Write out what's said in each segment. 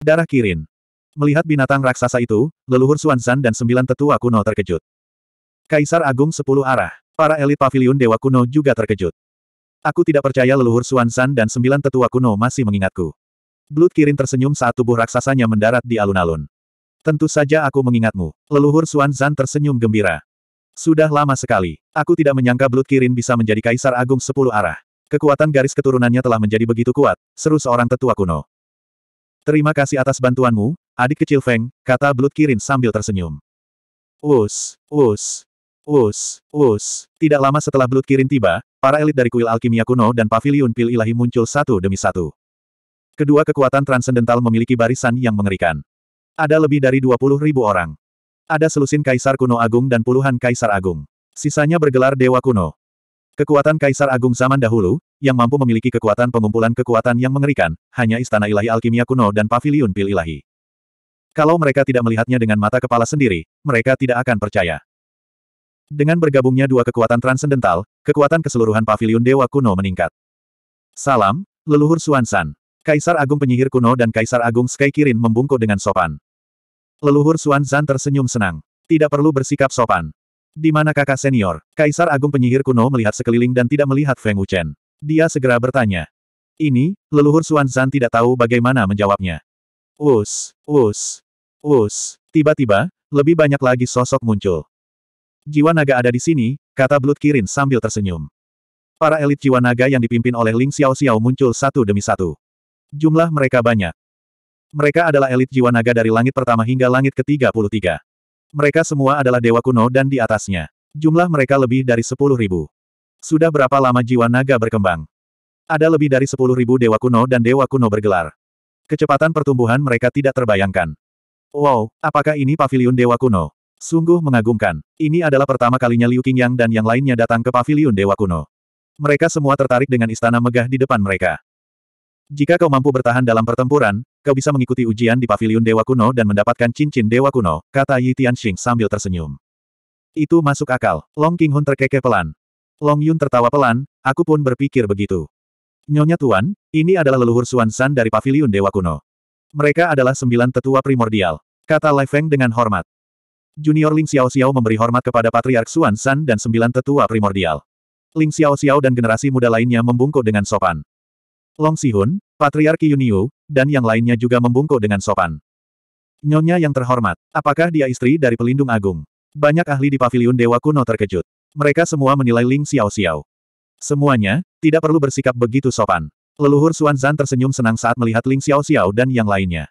Darah Kirin. Melihat binatang raksasa itu, leluhur Xuanzan dan sembilan tetua kuno terkejut. Kaisar Agung Sepuluh Arah. Para elit Pavilion Dewa Kuno juga terkejut. Aku tidak percaya leluhur Xuanzan dan sembilan tetua kuno masih mengingatku. Blood Kirin tersenyum saat tubuh raksasanya mendarat di alun-alun. Tentu saja aku mengingatmu. Leluhur Xuanzan tersenyum gembira. Sudah lama sekali. Aku tidak menyangka Blood Kirin bisa menjadi Kaisar Agung Sepuluh Arah. Kekuatan garis keturunannya telah menjadi begitu kuat, seru seorang tetua kuno. Terima kasih atas bantuanmu, adik kecil Feng, kata Blood Kirin sambil tersenyum. Us, us, us, us. Tidak lama setelah Blood Kirin tiba, para elit dari kuil alkimia kuno dan pavilion pil ilahi muncul satu demi satu. Kedua kekuatan transendental memiliki barisan yang mengerikan. Ada lebih dari 20 ribu orang. Ada selusin kaisar kuno agung dan puluhan kaisar agung. Sisanya bergelar dewa kuno. Kekuatan Kaisar Agung zaman dahulu, yang mampu memiliki kekuatan pengumpulan kekuatan yang mengerikan, hanya Istana Ilahi Alkimia Kuno dan Paviliun Pil Ilahi. Kalau mereka tidak melihatnya dengan mata kepala sendiri, mereka tidak akan percaya. Dengan bergabungnya dua kekuatan transendental, kekuatan keseluruhan Paviliun Dewa Kuno meningkat. Salam, leluhur Suansan. Kaisar Agung Penyihir Kuno dan Kaisar Agung Sky Kirin membungkuk dengan sopan. Leluhur Suansan tersenyum senang. Tidak perlu bersikap sopan. Di mana kakak senior? Kaisar Agung Penyihir Kuno melihat sekeliling dan tidak melihat Feng Wuchen. Dia segera bertanya. Ini, leluhur Xuan Zan tidak tahu bagaimana menjawabnya. Us, us, us. Tiba-tiba, lebih banyak lagi sosok muncul. Jiwa naga ada di sini, kata Blood Kirin sambil tersenyum. Para elit jiwa naga yang dipimpin oleh Ling Xiao Xiao muncul satu demi satu. Jumlah mereka banyak. Mereka adalah elit jiwa naga dari langit pertama hingga langit ke-33. Mereka semua adalah dewa kuno dan di atasnya. Jumlah mereka lebih dari sepuluh ribu. Sudah berapa lama jiwa naga berkembang? Ada lebih dari sepuluh ribu dewa kuno dan dewa kuno bergelar. Kecepatan pertumbuhan mereka tidak terbayangkan. Wow, apakah ini pavilion dewa kuno? Sungguh mengagumkan. Ini adalah pertama kalinya Liu Qingyang dan yang lainnya datang ke pavilion dewa kuno. Mereka semua tertarik dengan istana megah di depan mereka. Jika kau mampu bertahan dalam pertempuran, kau bisa mengikuti ujian di paviliun Dewa Kuno dan mendapatkan cincin Dewa Kuno, kata Yi Tianxing sambil tersenyum. Itu masuk akal. Long Qinghun terkekeh pelan. Long Yun tertawa pelan, aku pun berpikir begitu. Nyonya Tuan, ini adalah leluhur Suan San dari paviliun Dewa Kuno. Mereka adalah sembilan tetua primordial, kata Lai Feng dengan hormat. Junior Ling Xiao Xiao memberi hormat kepada Patriark Suan San dan sembilan tetua primordial. Ling Xiao Xiao dan generasi muda lainnya membungkuk dengan sopan. Long Sihun, Patriarki Yuniu, dan yang lainnya juga membungkuk dengan sopan. Nyonya yang terhormat, apakah dia istri dari pelindung agung? Banyak ahli di paviliun Dewa Kuno terkejut. Mereka semua menilai Ling Xiao Xiao. Semuanya, tidak perlu bersikap begitu sopan. Leluhur Xuan Zan tersenyum senang saat melihat Ling Xiao Xiao dan yang lainnya.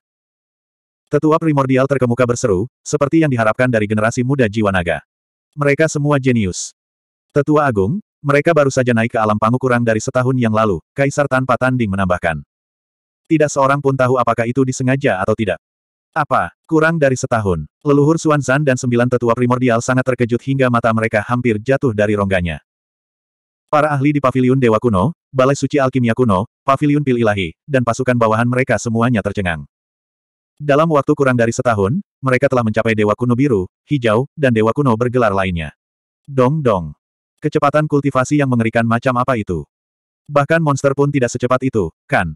Tetua primordial terkemuka berseru, seperti yang diharapkan dari generasi muda jiwa naga. Mereka semua jenius. Tetua Agung, mereka baru saja naik ke alam pangu kurang dari setahun yang lalu, Kaisar tanpa tanding menambahkan. Tidak seorang pun tahu apakah itu disengaja atau tidak. Apa, kurang dari setahun, leluhur Zan dan sembilan tetua primordial sangat terkejut hingga mata mereka hampir jatuh dari rongganya. Para ahli di Paviliun Dewa Kuno, Balai Suci Alkimia Kuno, Paviliun Pil Ilahi, dan pasukan bawahan mereka semuanya tercengang. Dalam waktu kurang dari setahun, mereka telah mencapai Dewa Kuno Biru, Hijau, dan Dewa Kuno bergelar lainnya. Dong dong. Kecepatan kultivasi yang mengerikan macam apa itu? Bahkan monster pun tidak secepat itu, kan?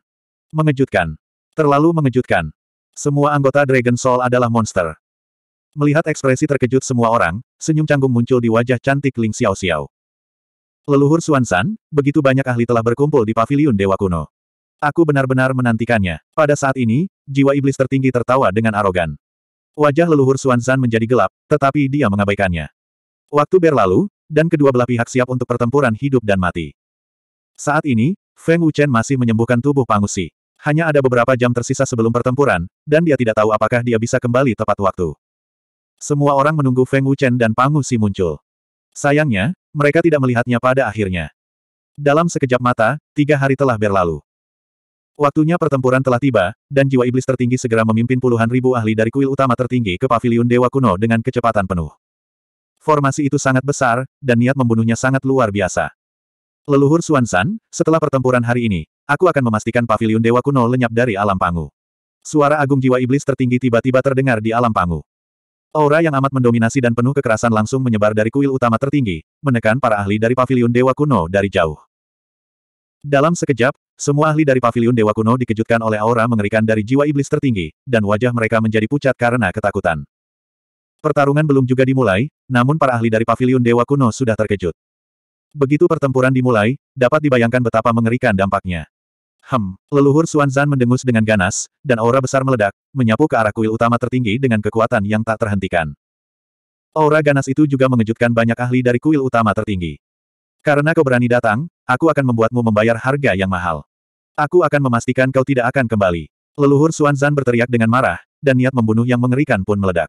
Mengejutkan. Terlalu mengejutkan. Semua anggota Dragon Soul adalah monster. Melihat ekspresi terkejut semua orang, senyum canggung muncul di wajah cantik Ling Xiao Xiao. Leluhur Suansan, begitu banyak ahli telah berkumpul di paviliun Dewa Kuno. Aku benar-benar menantikannya. Pada saat ini, jiwa iblis tertinggi tertawa dengan arogan. Wajah leluhur Xuanzan menjadi gelap, tetapi dia mengabaikannya. Waktu berlalu, dan kedua belah pihak siap untuk pertempuran hidup dan mati. Saat ini, Feng Wuchen masih menyembuhkan tubuh Pangusi. Hanya ada beberapa jam tersisa sebelum pertempuran, dan dia tidak tahu apakah dia bisa kembali tepat waktu. Semua orang menunggu Feng Wuchen dan Pangusi muncul. Sayangnya, mereka tidak melihatnya pada akhirnya. Dalam sekejap mata, tiga hari telah berlalu. Waktunya pertempuran telah tiba, dan jiwa iblis tertinggi segera memimpin puluhan ribu ahli dari kuil utama tertinggi ke paviliun Dewa Kuno dengan kecepatan penuh. Formasi itu sangat besar, dan niat membunuhnya sangat luar biasa. Leluhur Suansan, setelah pertempuran hari ini, aku akan memastikan pavilion Dewa Kuno lenyap dari alam pangu. Suara agung jiwa iblis tertinggi tiba-tiba terdengar di alam pangu. Aura yang amat mendominasi dan penuh kekerasan langsung menyebar dari kuil utama tertinggi, menekan para ahli dari pavilion Dewa Kuno dari jauh. Dalam sekejap, semua ahli dari pavilion Dewa Kuno dikejutkan oleh aura mengerikan dari jiwa iblis tertinggi, dan wajah mereka menjadi pucat karena ketakutan. Pertarungan belum juga dimulai, namun para ahli dari Paviliun Dewa Kuno sudah terkejut. Begitu pertempuran dimulai, dapat dibayangkan betapa mengerikan dampaknya. Hem, leluhur Xuanzan mendengus dengan ganas, dan aura besar meledak, menyapu ke arah kuil utama tertinggi dengan kekuatan yang tak terhentikan. Aura ganas itu juga mengejutkan banyak ahli dari kuil utama tertinggi. Karena kau berani datang, aku akan membuatmu membayar harga yang mahal. Aku akan memastikan kau tidak akan kembali. Leluhur Xuanzan berteriak dengan marah, dan niat membunuh yang mengerikan pun meledak.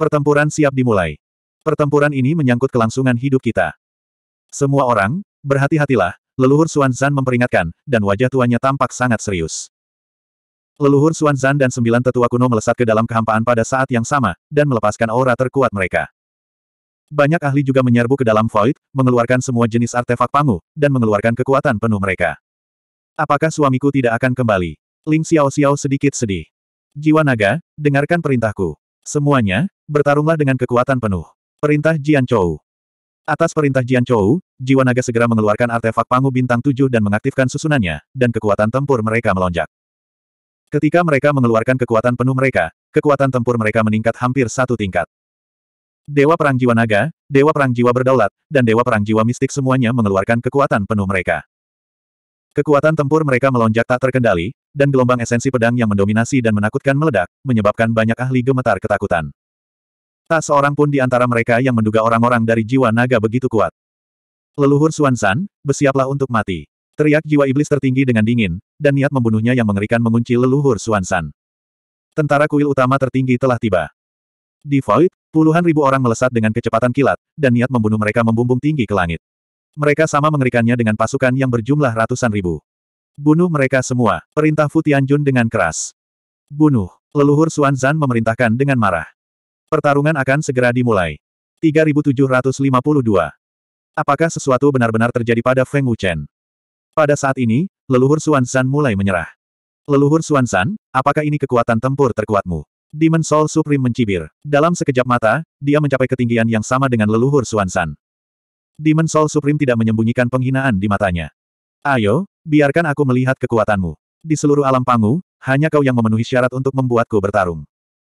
Pertempuran siap dimulai. Pertempuran ini menyangkut kelangsungan hidup kita. Semua orang, berhati-hatilah, leluhur Zan memperingatkan, dan wajah tuanya tampak sangat serius. Leluhur Zan dan sembilan tetua kuno melesat ke dalam kehampaan pada saat yang sama, dan melepaskan aura terkuat mereka. Banyak ahli juga menyerbu ke dalam void, mengeluarkan semua jenis artefak pangu, dan mengeluarkan kekuatan penuh mereka. Apakah suamiku tidak akan kembali? Ling Xiao Xiao sedikit sedih. Jiwa naga, dengarkan perintahku. Semuanya, bertarunglah dengan kekuatan penuh. Perintah Jian Chou. Atas perintah Jian Chou, Jiwa Naga segera mengeluarkan artefak Pangu Bintang tujuh dan mengaktifkan susunannya, dan kekuatan tempur mereka melonjak. Ketika mereka mengeluarkan kekuatan penuh mereka, kekuatan tempur mereka meningkat hampir satu tingkat. Dewa Perang Jiwa Naga, Dewa Perang Jiwa Berdaulat, dan Dewa Perang Jiwa Mistik semuanya mengeluarkan kekuatan penuh mereka. Kekuatan tempur mereka melonjak tak terkendali, dan gelombang esensi pedang yang mendominasi dan menakutkan meledak, menyebabkan banyak ahli gemetar ketakutan. Tak seorang pun di antara mereka yang menduga orang-orang dari jiwa naga begitu kuat. Leluhur Suansan, bersiaplah untuk mati. Teriak jiwa iblis tertinggi dengan dingin, dan niat membunuhnya yang mengerikan mengunci leluhur Suansan. Tentara kuil utama tertinggi telah tiba. Di Void, puluhan ribu orang melesat dengan kecepatan kilat, dan niat membunuh mereka membumbung tinggi ke langit. Mereka sama mengerikannya dengan pasukan yang berjumlah ratusan ribu. Bunuh mereka semua, perintah Fu Tianjun dengan keras. Bunuh, leluhur Xuan Zan memerintahkan dengan marah. Pertarungan akan segera dimulai. 3752. Apakah sesuatu benar-benar terjadi pada Feng Wuchen? Pada saat ini, leluhur Xuan Zan mulai menyerah. Leluhur Xuan Zan, apakah ini kekuatan tempur terkuatmu? Demon Soul Supreme mencibir. Dalam sekejap mata, dia mencapai ketinggian yang sama dengan leluhur Xuan Zan. Demon Soul Supreme tidak menyembunyikan penghinaan di matanya. Ayo, biarkan aku melihat kekuatanmu. Di seluruh alam pangu, hanya kau yang memenuhi syarat untuk membuatku bertarung.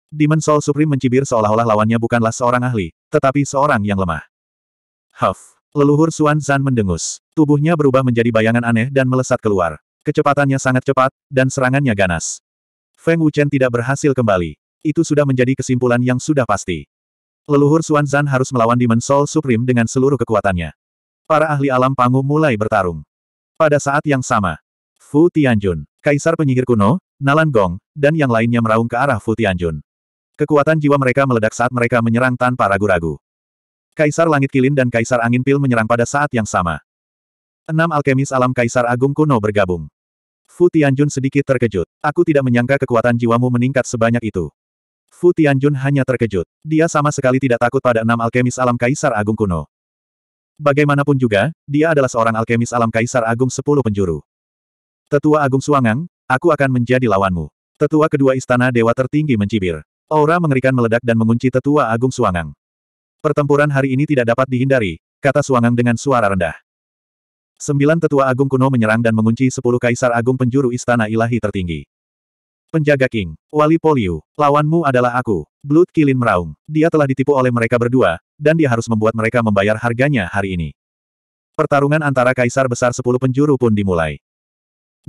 Demon Soul Supreme mencibir seolah-olah lawannya bukanlah seorang ahli, tetapi seorang yang lemah. Huff. Leluhur Xuan Zan mendengus. Tubuhnya berubah menjadi bayangan aneh dan melesat keluar. Kecepatannya sangat cepat, dan serangannya ganas. Feng Wuchen tidak berhasil kembali. Itu sudah menjadi kesimpulan yang sudah pasti. Leluhur Xuan Zan harus melawan Demon Soul Supreme dengan seluruh kekuatannya. Para ahli alam pangu mulai bertarung. Pada saat yang sama, Fu Tianjun, Kaisar Penyihir Kuno, Nalan Gong, dan yang lainnya meraung ke arah Fu Tianjun. Kekuatan jiwa mereka meledak saat mereka menyerang tanpa ragu-ragu. Kaisar Langit Kilin dan Kaisar Angin Pil menyerang pada saat yang sama. Enam alkemis alam Kaisar Agung Kuno bergabung. Fu Tianjun sedikit terkejut. Aku tidak menyangka kekuatan jiwamu meningkat sebanyak itu. Fu Tianjun hanya terkejut. Dia sama sekali tidak takut pada enam alkemis alam Kaisar Agung Kuno. Bagaimanapun juga, dia adalah seorang alkemis alam Kaisar Agung Sepuluh Penjuru. Tetua Agung Suangang, aku akan menjadi lawanmu. Tetua kedua istana dewa tertinggi mencibir. Aura mengerikan meledak dan mengunci Tetua Agung Suangang. Pertempuran hari ini tidak dapat dihindari, kata Suangang dengan suara rendah. Sembilan tetua agung kuno menyerang dan mengunci sepuluh kaisar agung penjuru istana ilahi tertinggi. Penjaga King. Wali Poliu. Lawanmu adalah aku. Blood Kilin meraung. Dia telah ditipu oleh mereka berdua, dan dia harus membuat mereka membayar harganya hari ini. Pertarungan antara kaisar besar sepuluh penjuru pun dimulai.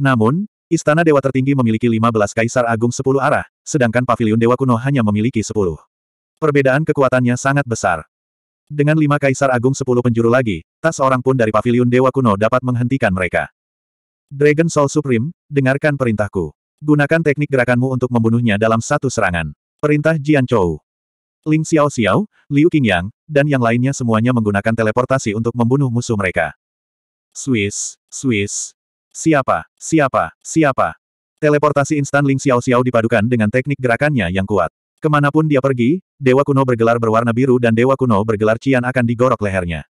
Namun, Istana Dewa Tertinggi memiliki 15 kaisar agung Sepuluh arah, sedangkan Paviliun Dewa Kuno hanya memiliki 10. Perbedaan kekuatannya sangat besar. Dengan lima kaisar agung Sepuluh penjuru lagi, tak seorang pun dari Paviliun Dewa Kuno dapat menghentikan mereka. Dragon Soul Supreme, dengarkan perintahku. Gunakan teknik gerakanmu untuk membunuhnya dalam satu serangan. Perintah Jian Chou. Ling Xiao Xiao, Liu Qingyang, dan yang lainnya semuanya menggunakan teleportasi untuk membunuh musuh mereka. Swiss, Swiss. Siapa, siapa, siapa. Teleportasi instan Ling Xiao Xiao dipadukan dengan teknik gerakannya yang kuat. Kemanapun dia pergi, Dewa Kuno bergelar berwarna biru dan Dewa Kuno bergelar Cian akan digorok lehernya.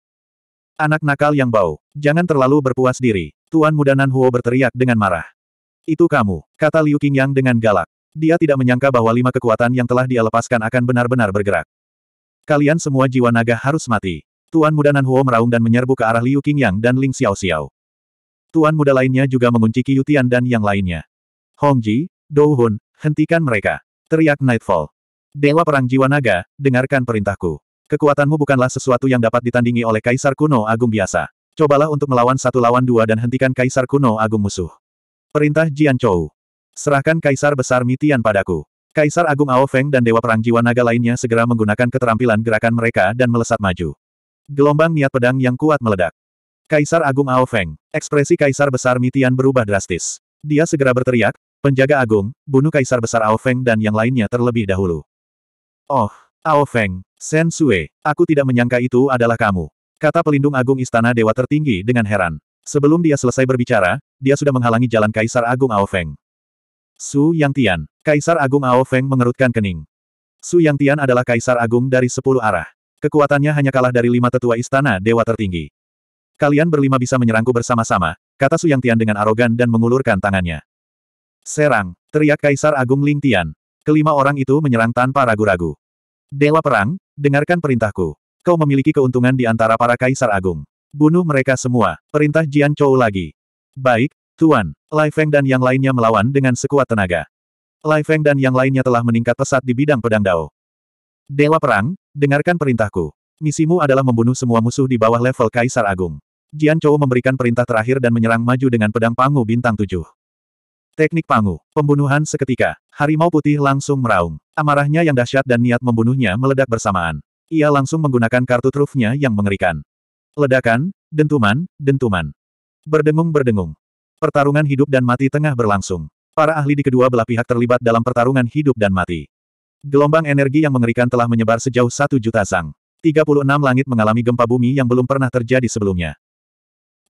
Anak nakal yang bau, jangan terlalu berpuas diri. Tuan muda Nan Huo berteriak dengan marah. Itu kamu, kata Liu Qingyang dengan galak. Dia tidak menyangka bahwa lima kekuatan yang telah dia lepaskan akan benar-benar bergerak. Kalian semua jiwa naga harus mati. Tuan muda Nanhuo meraung dan menyerbu ke arah Liu Qingyang dan Ling Xiao Xiao. Tuan muda lainnya juga mengunci Qiutian dan yang lainnya. Hong Ji, Dou Hun, hentikan mereka. Teriak Nightfall. Dewa Perang Jiwa Naga, dengarkan perintahku. Kekuatanmu bukanlah sesuatu yang dapat ditandingi oleh Kaisar Kuno Agung biasa. Cobalah untuk melawan satu lawan dua dan hentikan Kaisar Kuno Agung musuh. Perintah Jian Chou. Serahkan Kaisar Besar Mitian padaku. Kaisar Agung Ao Feng dan Dewa Perang Jiwa Naga lainnya segera menggunakan keterampilan gerakan mereka dan melesat maju. Gelombang niat pedang yang kuat meledak. Kaisar Agung Ao Feng. Ekspresi Kaisar Besar Mitian berubah drastis. Dia segera berteriak, penjaga agung, bunuh Kaisar Besar Ao Feng dan yang lainnya terlebih dahulu. Oh, Ao Feng, Shen Sue, aku tidak menyangka itu adalah kamu. Kata pelindung agung istana dewa tertinggi dengan heran. Sebelum dia selesai berbicara, dia sudah menghalangi jalan Kaisar Agung Ao Feng. Su Yang Tian, Kaisar Agung Ao Feng mengerutkan kening. Su Yang Tian adalah Kaisar Agung dari sepuluh arah. Kekuatannya hanya kalah dari lima tetua istana dewa tertinggi. Kalian berlima bisa menyerangku bersama-sama, kata Su Yang Tian dengan arogan dan mengulurkan tangannya. Serang, teriak Kaisar Agung Ling Tian. Kelima orang itu menyerang tanpa ragu-ragu. Dewa Perang, dengarkan perintahku. Kau memiliki keuntungan di antara para Kaisar Agung. Bunuh mereka semua, perintah Jian Chou lagi. Baik, Tuan. Lai Feng dan yang lainnya melawan dengan sekuat tenaga. Lai Feng dan yang lainnya telah meningkat pesat di bidang pedang Dao. Dewa Perang, dengarkan perintahku. Misimu adalah membunuh semua musuh di bawah level Kaisar Agung. Jian Chou memberikan perintah terakhir dan menyerang maju dengan pedang Pangu Bintang tujuh. Teknik Pangu, pembunuhan seketika. Harimau putih langsung meraung. Amarahnya yang dahsyat dan niat membunuhnya meledak bersamaan. Ia langsung menggunakan kartu trufnya yang mengerikan. Ledakan, dentuman, dentuman. Berdengung-berdengung. Pertarungan hidup dan mati tengah berlangsung. Para ahli di kedua belah pihak terlibat dalam pertarungan hidup dan mati. Gelombang energi yang mengerikan telah menyebar sejauh satu juta sang. 36 langit mengalami gempa bumi yang belum pernah terjadi sebelumnya.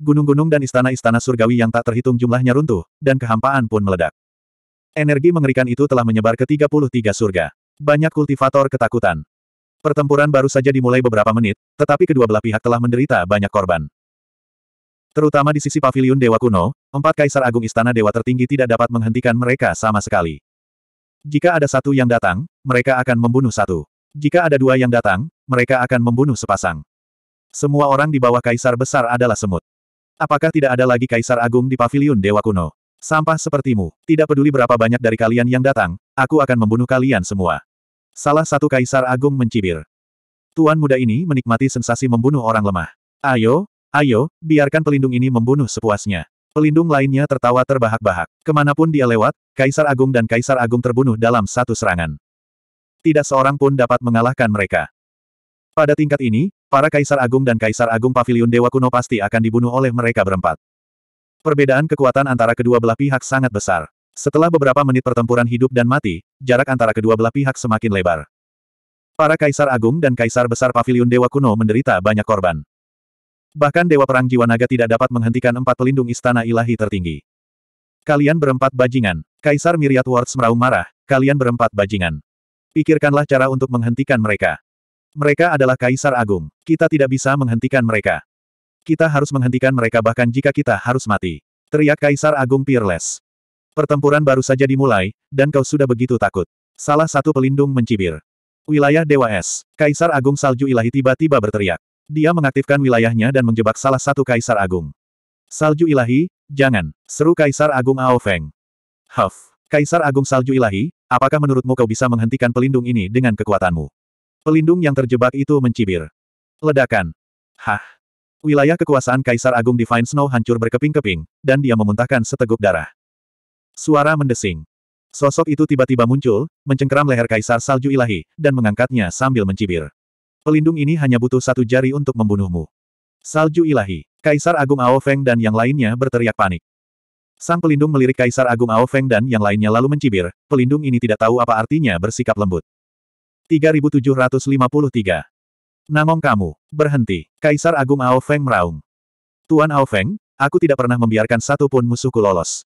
Gunung-gunung dan istana-istana surgawi yang tak terhitung jumlahnya runtuh, dan kehampaan pun meledak. Energi mengerikan itu telah menyebar ke 33 surga. Banyak kultivator ketakutan. Pertempuran baru saja dimulai beberapa menit, tetapi kedua belah pihak telah menderita banyak korban. Terutama di sisi paviliun Dewa Kuno, empat kaisar agung istana dewa tertinggi tidak dapat menghentikan mereka sama sekali. Jika ada satu yang datang, mereka akan membunuh satu. Jika ada dua yang datang, mereka akan membunuh sepasang. Semua orang di bawah kaisar besar adalah semut. Apakah tidak ada lagi kaisar agung di paviliun Dewa Kuno? Sampah sepertimu, tidak peduli berapa banyak dari kalian yang datang, aku akan membunuh kalian semua. Salah satu kaisar agung mencibir. Tuan muda ini menikmati sensasi membunuh orang lemah. Ayo, Ayo, biarkan pelindung ini membunuh sepuasnya. Pelindung lainnya tertawa terbahak-bahak. Kemanapun dia lewat, Kaisar Agung dan Kaisar Agung terbunuh dalam satu serangan. Tidak seorang pun dapat mengalahkan mereka. Pada tingkat ini, para Kaisar Agung dan Kaisar Agung Paviliun Dewa Kuno pasti akan dibunuh oleh mereka berempat. Perbedaan kekuatan antara kedua belah pihak sangat besar. Setelah beberapa menit pertempuran hidup dan mati, jarak antara kedua belah pihak semakin lebar. Para Kaisar Agung dan Kaisar Besar Paviliun Dewa Kuno menderita banyak korban. Bahkan Dewa Perang Jiwa Naga tidak dapat menghentikan empat pelindung istana ilahi tertinggi. Kalian berempat bajingan. Kaisar Myriad Wards meraung marah, kalian berempat bajingan. Pikirkanlah cara untuk menghentikan mereka. Mereka adalah Kaisar Agung. Kita tidak bisa menghentikan mereka. Kita harus menghentikan mereka bahkan jika kita harus mati. Teriak Kaisar Agung Peerless. Pertempuran baru saja dimulai, dan kau sudah begitu takut. Salah satu pelindung mencibir. Wilayah Dewa Es, Kaisar Agung Salju Ilahi tiba-tiba berteriak. Dia mengaktifkan wilayahnya dan menjebak salah satu kaisar agung. Salju ilahi, jangan, seru kaisar agung Ao Feng. Huff, kaisar agung salju ilahi, apakah menurutmu kau bisa menghentikan pelindung ini dengan kekuatanmu? Pelindung yang terjebak itu mencibir. Ledakan. Hah. Wilayah kekuasaan Kaisar Agung Divine Snow hancur berkeping-keping, dan dia memuntahkan seteguk darah. Suara mendesing. Sosok itu tiba-tiba muncul, mencengkeram leher Kaisar Salju Ilahi, dan mengangkatnya sambil mencibir. Pelindung ini hanya butuh satu jari untuk membunuhmu. Salju ilahi. Kaisar Agung Ao Feng dan yang lainnya berteriak panik. Sang pelindung melirik Kaisar Agung Ao Feng dan yang lainnya lalu mencibir, pelindung ini tidak tahu apa artinya bersikap lembut. 3753. Namong kamu, berhenti. Kaisar Agung Ao Feng meraung. Tuan Ao Feng, aku tidak pernah membiarkan satu pun musuhku lolos.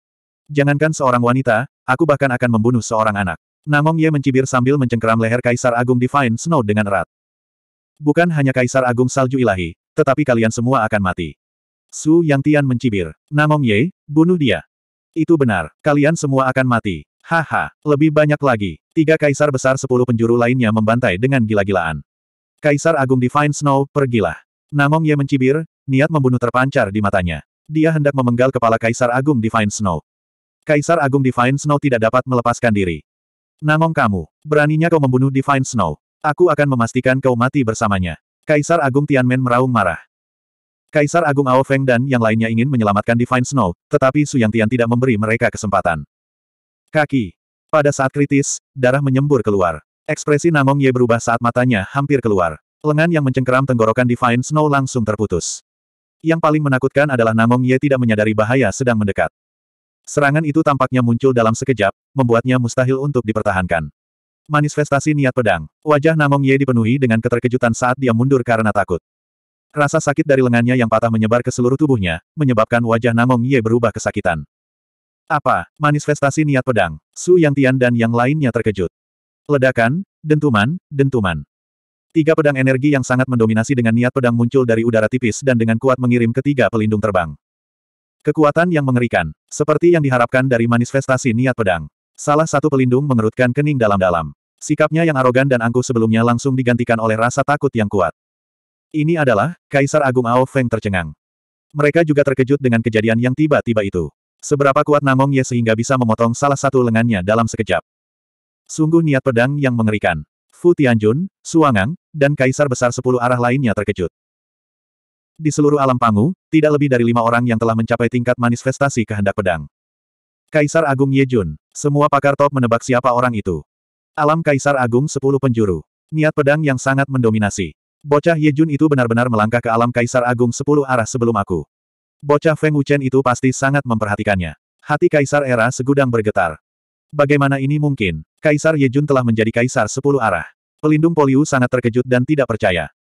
Jangankan seorang wanita, aku bahkan akan membunuh seorang anak. Namong Ye mencibir sambil mencengkeram leher Kaisar Agung Divine Snow dengan erat. Bukan hanya Kaisar Agung Salju Ilahi, tetapi kalian semua akan mati. Su Yang Tian mencibir. Namong Ye, bunuh dia. Itu benar, kalian semua akan mati. Haha, lebih banyak lagi. Tiga kaisar besar sepuluh penjuru lainnya membantai dengan gila-gilaan. Kaisar Agung Divine Snow, pergilah. Namong Ye mencibir, niat membunuh terpancar di matanya. Dia hendak memenggal kepala Kaisar Agung Divine Snow. Kaisar Agung Divine Snow tidak dapat melepaskan diri. Namong kamu, beraninya kau membunuh Divine Snow. Aku akan memastikan kau mati bersamanya. Kaisar Agung Tianmen meraung marah. Kaisar Agung Ao Feng dan yang lainnya ingin menyelamatkan Divine Snow, tetapi Su Yang Tian tidak memberi mereka kesempatan. Kaki. Pada saat kritis, darah menyembur keluar. Ekspresi Namong Ye berubah saat matanya hampir keluar. Lengan yang mencengkeram tenggorokan Divine Snow langsung terputus. Yang paling menakutkan adalah Namong Ye tidak menyadari bahaya sedang mendekat. Serangan itu tampaknya muncul dalam sekejap, membuatnya mustahil untuk dipertahankan. Manifestasi niat pedang. Wajah Namong Ye dipenuhi dengan keterkejutan saat dia mundur karena takut. Rasa sakit dari lengannya yang patah menyebar ke seluruh tubuhnya, menyebabkan wajah Namong Ye berubah kesakitan. Apa? Manifestasi niat pedang. Su Yang Tian dan yang lainnya terkejut. Ledakan, dentuman, dentuman. Tiga pedang energi yang sangat mendominasi dengan niat pedang muncul dari udara tipis dan dengan kuat mengirim ketiga pelindung terbang. Kekuatan yang mengerikan, seperti yang diharapkan dari manifestasi niat pedang. Salah satu pelindung mengerutkan kening dalam-dalam. Sikapnya yang arogan dan angkuh sebelumnya langsung digantikan oleh rasa takut yang kuat. Ini adalah, Kaisar Agung Ao Feng tercengang. Mereka juga terkejut dengan kejadian yang tiba-tiba itu. Seberapa kuat Namong Ye sehingga bisa memotong salah satu lengannya dalam sekejap. Sungguh niat pedang yang mengerikan. Fu Tianjun, Suangang, dan Kaisar Besar Sepuluh Arah lainnya terkejut. Di seluruh alam Pangu, tidak lebih dari lima orang yang telah mencapai tingkat manifestasi kehendak pedang. Kaisar Agung Ye Jun, semua pakar top menebak siapa orang itu. Alam Kaisar Agung Sepuluh Penjuru. Niat pedang yang sangat mendominasi. Bocah Yejun itu benar-benar melangkah ke alam Kaisar Agung Sepuluh arah sebelum aku. Bocah Feng Wuchen itu pasti sangat memperhatikannya. Hati Kaisar Era segudang bergetar. Bagaimana ini mungkin? Kaisar Yejun telah menjadi Kaisar Sepuluh arah. Pelindung Poliu sangat terkejut dan tidak percaya.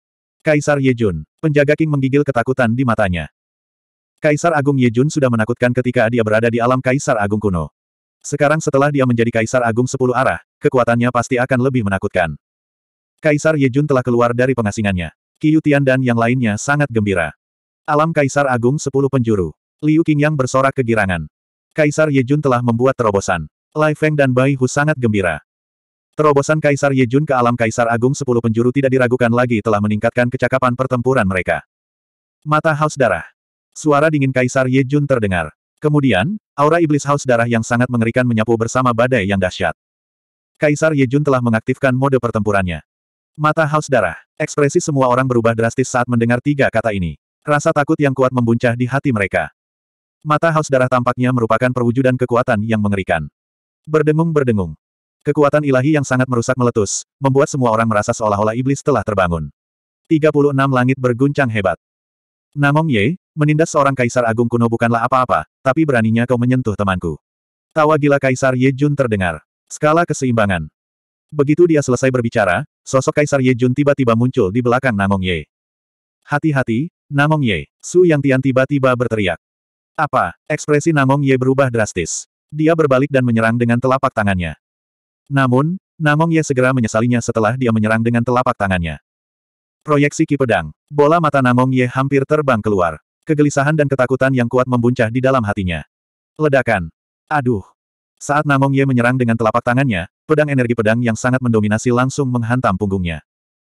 Kaisar Yejun, penjaga King menggigil ketakutan di matanya. Kaisar Agung Yejun sudah menakutkan ketika dia berada di alam Kaisar Agung kuno. Sekarang setelah dia menjadi Kaisar Agung Sepuluh Arah, kekuatannya pasti akan lebih menakutkan. Kaisar Yejun telah keluar dari pengasingannya. Qiyu Tian dan yang lainnya sangat gembira. Alam Kaisar Agung Sepuluh Penjuru. Liu Qingyang bersorak kegirangan. Kaisar Yejun telah membuat terobosan. Lai Feng dan Bai Hu sangat gembira. Terobosan Kaisar Yejun ke alam Kaisar Agung Sepuluh Penjuru tidak diragukan lagi telah meningkatkan kecakapan pertempuran mereka. Mata haus darah. Suara dingin Kaisar Yejun terdengar. Kemudian, Aura iblis haus darah yang sangat mengerikan menyapu bersama badai yang dahsyat. Kaisar Yejun telah mengaktifkan mode pertempurannya. Mata haus darah. Ekspresi semua orang berubah drastis saat mendengar tiga kata ini. Rasa takut yang kuat membuncah di hati mereka. Mata haus darah tampaknya merupakan perwujudan kekuatan yang mengerikan. Berdengung-berdengung. Kekuatan ilahi yang sangat merusak meletus, membuat semua orang merasa seolah-olah iblis telah terbangun. 36 langit berguncang hebat. Namong Ye, Menindas seorang kaisar agung kuno bukanlah apa-apa, tapi beraninya kau menyentuh temanku. Tawa gila kaisar Ye Jun terdengar. Skala keseimbangan. Begitu dia selesai berbicara, sosok kaisar Ye Jun tiba-tiba muncul di belakang Namong Ye. Hati-hati, Namong Ye. Su Yang Tian tiba-tiba berteriak. Apa? Ekspresi Namong Ye berubah drastis. Dia berbalik dan menyerang dengan telapak tangannya. Namun, Namong Ye segera menyesalinya setelah dia menyerang dengan telapak tangannya. Proyeksi ki pedang. Bola mata Namong Ye hampir terbang keluar. Kegelisahan dan ketakutan yang kuat membuncah di dalam hatinya. Ledakan. Aduh. Saat Namong Ye menyerang dengan telapak tangannya, pedang energi pedang yang sangat mendominasi langsung menghantam punggungnya.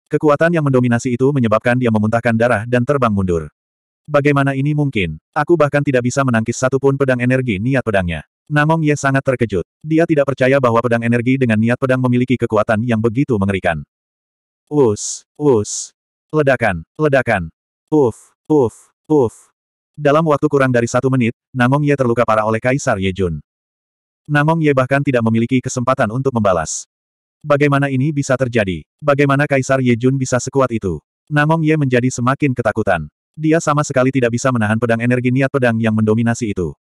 Kekuatan yang mendominasi itu menyebabkan dia memuntahkan darah dan terbang mundur. Bagaimana ini mungkin? Aku bahkan tidak bisa menangkis satupun pedang energi niat pedangnya. Namong Ye sangat terkejut. Dia tidak percaya bahwa pedang energi dengan niat pedang memiliki kekuatan yang begitu mengerikan. Us, us. Ledakan, ledakan. Uf, uf, uf. Dalam waktu kurang dari satu menit, Nangong Ye terluka parah oleh Kaisar Ye Jun. Nangong Ye bahkan tidak memiliki kesempatan untuk membalas. Bagaimana ini bisa terjadi? Bagaimana Kaisar Ye Jun bisa sekuat itu? Nangong Ye menjadi semakin ketakutan. Dia sama sekali tidak bisa menahan pedang energi niat pedang yang mendominasi itu.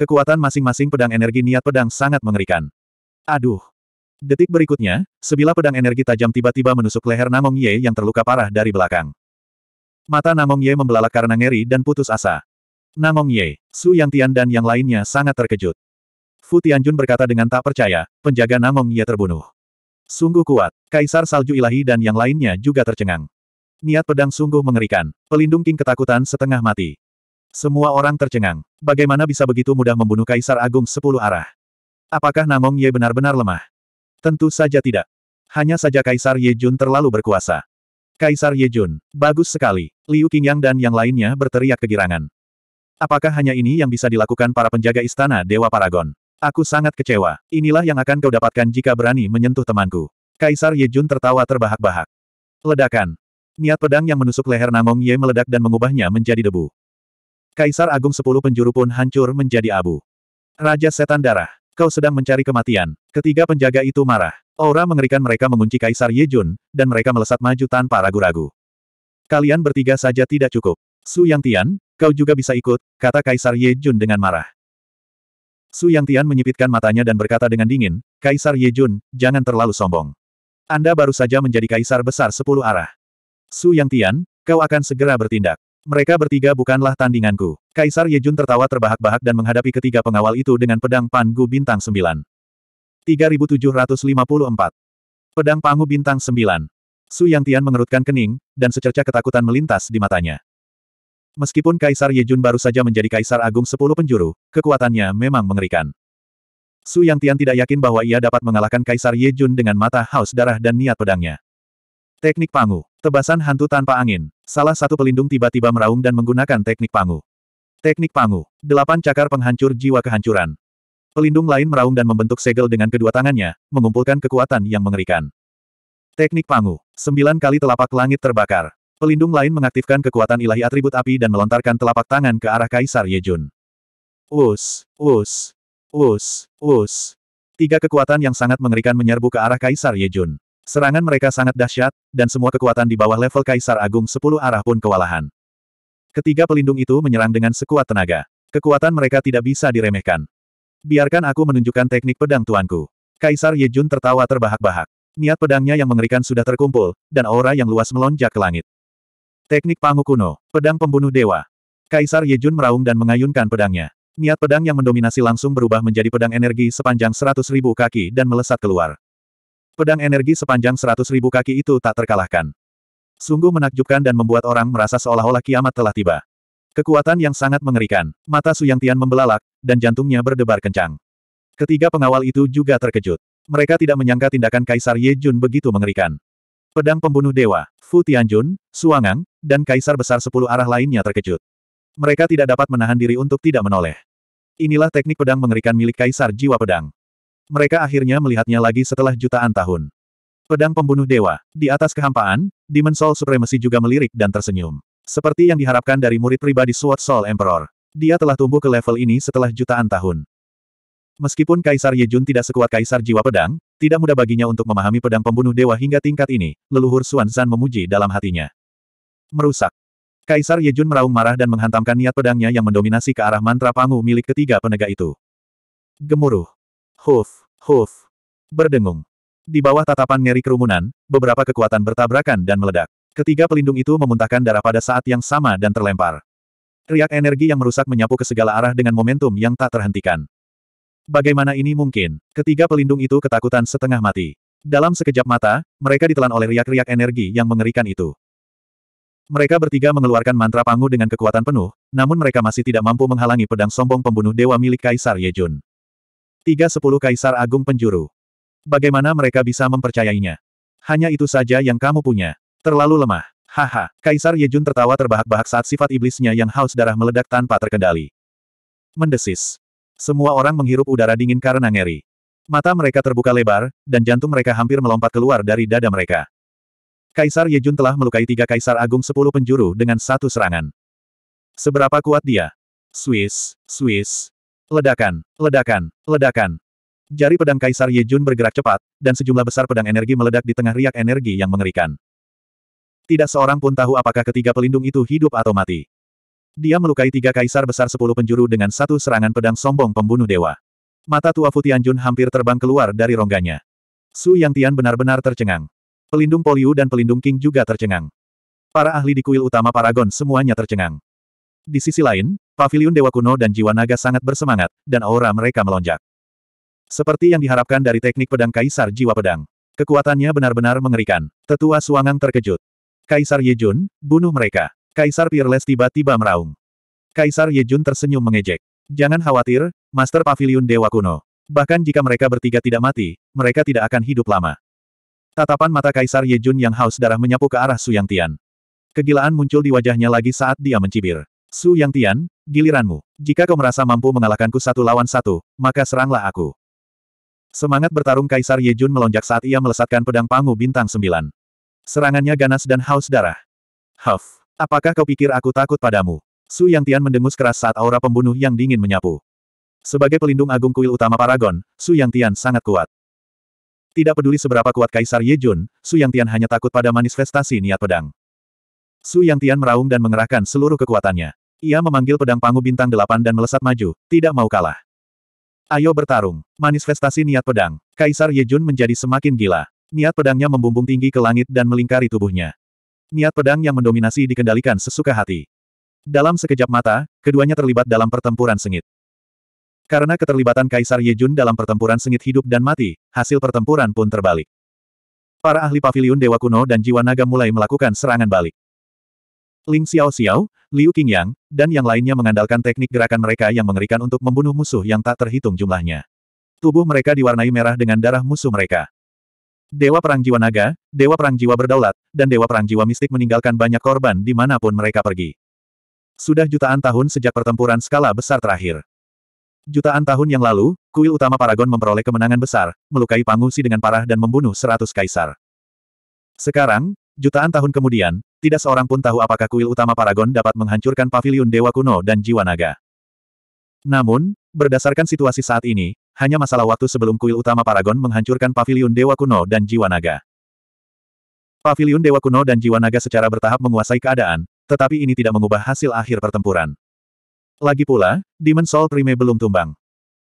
Kekuatan masing-masing pedang energi niat pedang sangat mengerikan. Aduh. Detik berikutnya, sebilah pedang energi tajam tiba-tiba menusuk leher Nangong Ye yang terluka parah dari belakang. Mata Namong Ye membelalak karena ngeri dan putus asa. Namong Ye, Su Yang Tian dan yang lainnya sangat terkejut. Fu Tianjun berkata dengan tak percaya, penjaga Namong Ye terbunuh. Sungguh kuat, Kaisar Salju Ilahi dan yang lainnya juga tercengang. Niat pedang sungguh mengerikan, pelindung King ketakutan setengah mati. Semua orang tercengang. Bagaimana bisa begitu mudah membunuh Kaisar Agung sepuluh arah? Apakah Namong Ye benar-benar lemah? Tentu saja tidak. Hanya saja Kaisar Ye Jun terlalu berkuasa. Kaisar Yejun, bagus sekali. Liu Qingyang dan yang lainnya berteriak kegirangan. Apakah hanya ini yang bisa dilakukan para penjaga istana Dewa Paragon? Aku sangat kecewa. Inilah yang akan kau dapatkan jika berani menyentuh temanku. Kaisar Yejun tertawa terbahak-bahak. Ledakan. Niat pedang yang menusuk leher Namong Ye meledak dan mengubahnya menjadi debu. Kaisar Agung Sepuluh Penjuru pun hancur menjadi abu. Raja Setan Darah, kau sedang mencari kematian. Ketiga penjaga itu marah. Aura mengerikan mereka mengunci Kaisar Yejun, dan mereka melesat maju tanpa ragu-ragu. Kalian bertiga saja tidak cukup. Su Yang Tian, kau juga bisa ikut, kata Kaisar Yejun dengan marah. Su Yang Tian menyipitkan matanya dan berkata dengan dingin, Kaisar Yejun, jangan terlalu sombong. Anda baru saja menjadi kaisar besar sepuluh arah. Su Yang Tian, kau akan segera bertindak. Mereka bertiga bukanlah tandinganku. Kaisar Yejun tertawa terbahak-bahak dan menghadapi ketiga pengawal itu dengan pedang Pan Gu Bintang Sembilan. 3754. Pedang Pangu Bintang 9. Su Yang Tian mengerutkan kening, dan secerca ketakutan melintas di matanya. Meskipun Kaisar Yejun baru saja menjadi Kaisar Agung Sepuluh Penjuru, kekuatannya memang mengerikan. Su Yang Tian tidak yakin bahwa ia dapat mengalahkan Kaisar Yejun dengan mata haus darah dan niat pedangnya. Teknik Pangu. Tebasan hantu tanpa angin. Salah satu pelindung tiba-tiba meraung dan menggunakan teknik Pangu. Teknik Pangu. Delapan cakar penghancur jiwa kehancuran. Pelindung lain meraung dan membentuk segel dengan kedua tangannya, mengumpulkan kekuatan yang mengerikan. Teknik Pangu. Sembilan kali telapak langit terbakar. Pelindung lain mengaktifkan kekuatan ilahi atribut api dan melontarkan telapak tangan ke arah Kaisar Yejun. Us, us, us, us. Tiga kekuatan yang sangat mengerikan menyerbu ke arah Kaisar Yejun. Serangan mereka sangat dahsyat, dan semua kekuatan di bawah level Kaisar Agung 10 arah pun kewalahan. Ketiga pelindung itu menyerang dengan sekuat tenaga. Kekuatan mereka tidak bisa diremehkan. Biarkan aku menunjukkan teknik pedang tuanku. Kaisar Yejun tertawa terbahak-bahak. Niat pedangnya yang mengerikan sudah terkumpul, dan aura yang luas melonjak ke langit. Teknik Pangu Kuno, Pedang Pembunuh Dewa. Kaisar Yejun meraung dan mengayunkan pedangnya. Niat pedang yang mendominasi langsung berubah menjadi pedang energi sepanjang seratus ribu kaki dan melesat keluar. Pedang energi sepanjang seratus ribu kaki itu tak terkalahkan. Sungguh menakjubkan dan membuat orang merasa seolah-olah kiamat telah tiba. Kekuatan yang sangat mengerikan. Mata Suyang Tian membelalak, dan jantungnya berdebar kencang. Ketiga pengawal itu juga terkejut. Mereka tidak menyangka tindakan Kaisar Ye Jun begitu mengerikan. Pedang pembunuh dewa, Fu Tianjun, Suangang, dan Kaisar Besar Sepuluh Arah lainnya terkejut. Mereka tidak dapat menahan diri untuk tidak menoleh. Inilah teknik pedang mengerikan milik Kaisar Jiwa Pedang. Mereka akhirnya melihatnya lagi setelah jutaan tahun. Pedang pembunuh dewa, di atas kehampaan, Dimensol Supremasi juga melirik dan tersenyum. Seperti yang diharapkan dari murid pribadi Sword Soul Emperor. Dia telah tumbuh ke level ini setelah jutaan tahun. Meskipun Kaisar Yejun tidak sekuat Kaisar Jiwa Pedang, tidak mudah baginya untuk memahami pedang pembunuh dewa hingga tingkat ini, leluhur Suan Zan memuji dalam hatinya. Merusak. Kaisar Yejun meraung marah dan menghantamkan niat pedangnya yang mendominasi ke arah mantra pangu milik ketiga penegak itu. Gemuruh. Huf, huf. Berdengung. Di bawah tatapan ngeri kerumunan, beberapa kekuatan bertabrakan dan meledak. Ketiga pelindung itu memuntahkan darah pada saat yang sama dan terlempar. Riak energi yang merusak menyapu ke segala arah dengan momentum yang tak terhentikan. Bagaimana ini mungkin? Ketiga pelindung itu ketakutan setengah mati. Dalam sekejap mata, mereka ditelan oleh riak-riak energi yang mengerikan itu. Mereka bertiga mengeluarkan mantra pangu dengan kekuatan penuh, namun mereka masih tidak mampu menghalangi pedang sombong pembunuh dewa milik Kaisar Yejun. Tiga sepuluh Kaisar Agung Penjuru. Bagaimana mereka bisa mempercayainya? Hanya itu saja yang kamu punya. Terlalu lemah. Haha, Kaisar Yejun tertawa terbahak-bahak saat sifat iblisnya yang haus darah meledak tanpa terkendali. Mendesis. Semua orang menghirup udara dingin karena ngeri. Mata mereka terbuka lebar, dan jantung mereka hampir melompat keluar dari dada mereka. Kaisar Yejun telah melukai tiga kaisar agung sepuluh penjuru dengan satu serangan. Seberapa kuat dia? Swiss, Swiss. Ledakan, ledakan, ledakan. Jari pedang Kaisar Yejun bergerak cepat, dan sejumlah besar pedang energi meledak di tengah riak energi yang mengerikan. Tidak seorang pun tahu apakah ketiga pelindung itu hidup atau mati. Dia melukai tiga kaisar besar sepuluh penjuru dengan satu serangan pedang sombong pembunuh dewa. Mata tua Futianjun hampir terbang keluar dari rongganya. Su Yang Tian benar-benar tercengang. Pelindung Poliu dan pelindung King juga tercengang. Para ahli di kuil utama Paragon semuanya tercengang. Di sisi lain, pavilion Dewa Kuno dan Jiwa Naga sangat bersemangat, dan aura mereka melonjak. Seperti yang diharapkan dari teknik pedang Kaisar Jiwa Pedang. Kekuatannya benar-benar mengerikan. Tetua Suangang terkejut. Kaisar Yejun, bunuh mereka. Kaisar Peerless tiba-tiba meraung. Kaisar Yejun tersenyum mengejek. Jangan khawatir, Master Pavilion Dewa Kuno. Bahkan jika mereka bertiga tidak mati, mereka tidak akan hidup lama. Tatapan mata Kaisar Yejun yang haus darah menyapu ke arah Su Yang Tian. Kegilaan muncul di wajahnya lagi saat dia mencibir. Su Yang Tian, giliranmu. Jika kau merasa mampu mengalahkanku satu lawan satu, maka seranglah aku. Semangat bertarung Kaisar Yejun melonjak saat ia melesatkan pedang pangu bintang sembilan. Serangannya ganas dan haus darah. Huff, apakah kau pikir aku takut padamu? Su Yang Tian mendengus keras saat aura pembunuh yang dingin menyapu. Sebagai pelindung agung kuil utama Paragon, Su Yang Tian sangat kuat. Tidak peduli seberapa kuat Kaisar Yejun, Su Yang Tian hanya takut pada manifestasi niat pedang. Su Yang Tian meraung dan mengerahkan seluruh kekuatannya. Ia memanggil pedang pangu bintang delapan dan melesat maju, tidak mau kalah. Ayo bertarung. Manifestasi niat pedang. Kaisar Yejun menjadi semakin gila. Niat pedangnya membumbung tinggi ke langit dan melingkari tubuhnya. Niat pedang yang mendominasi dikendalikan sesuka hati. Dalam sekejap mata, keduanya terlibat dalam pertempuran sengit. Karena keterlibatan Kaisar Yejun dalam pertempuran sengit hidup dan mati, hasil pertempuran pun terbalik. Para ahli pavilion Dewa Kuno dan Jiwa Naga mulai melakukan serangan balik. Ling Xiao Xiao, Liu Qingyang, dan yang lainnya mengandalkan teknik gerakan mereka yang mengerikan untuk membunuh musuh yang tak terhitung jumlahnya. Tubuh mereka diwarnai merah dengan darah musuh mereka. Dewa Perang Jiwa Naga, Dewa Perang Jiwa Berdaulat, dan Dewa Perang Jiwa Mistik meninggalkan banyak korban di dimanapun mereka pergi. Sudah jutaan tahun sejak pertempuran skala besar terakhir. Jutaan tahun yang lalu, kuil utama Paragon memperoleh kemenangan besar, melukai Pangusi dengan parah dan membunuh seratus kaisar. Sekarang, jutaan tahun kemudian, tidak seorang pun tahu apakah kuil utama Paragon dapat menghancurkan Paviliun Dewa Kuno dan Jiwa Naga. Namun, berdasarkan situasi saat ini, hanya masalah waktu sebelum kuil utama Paragon menghancurkan paviliun Dewa Kuno dan Jiwa Naga. Paviliun Dewa Kuno dan Jiwa Naga secara bertahap menguasai keadaan, tetapi ini tidak mengubah hasil akhir pertempuran. Lagi pula, Demon Soul Prime belum tumbang.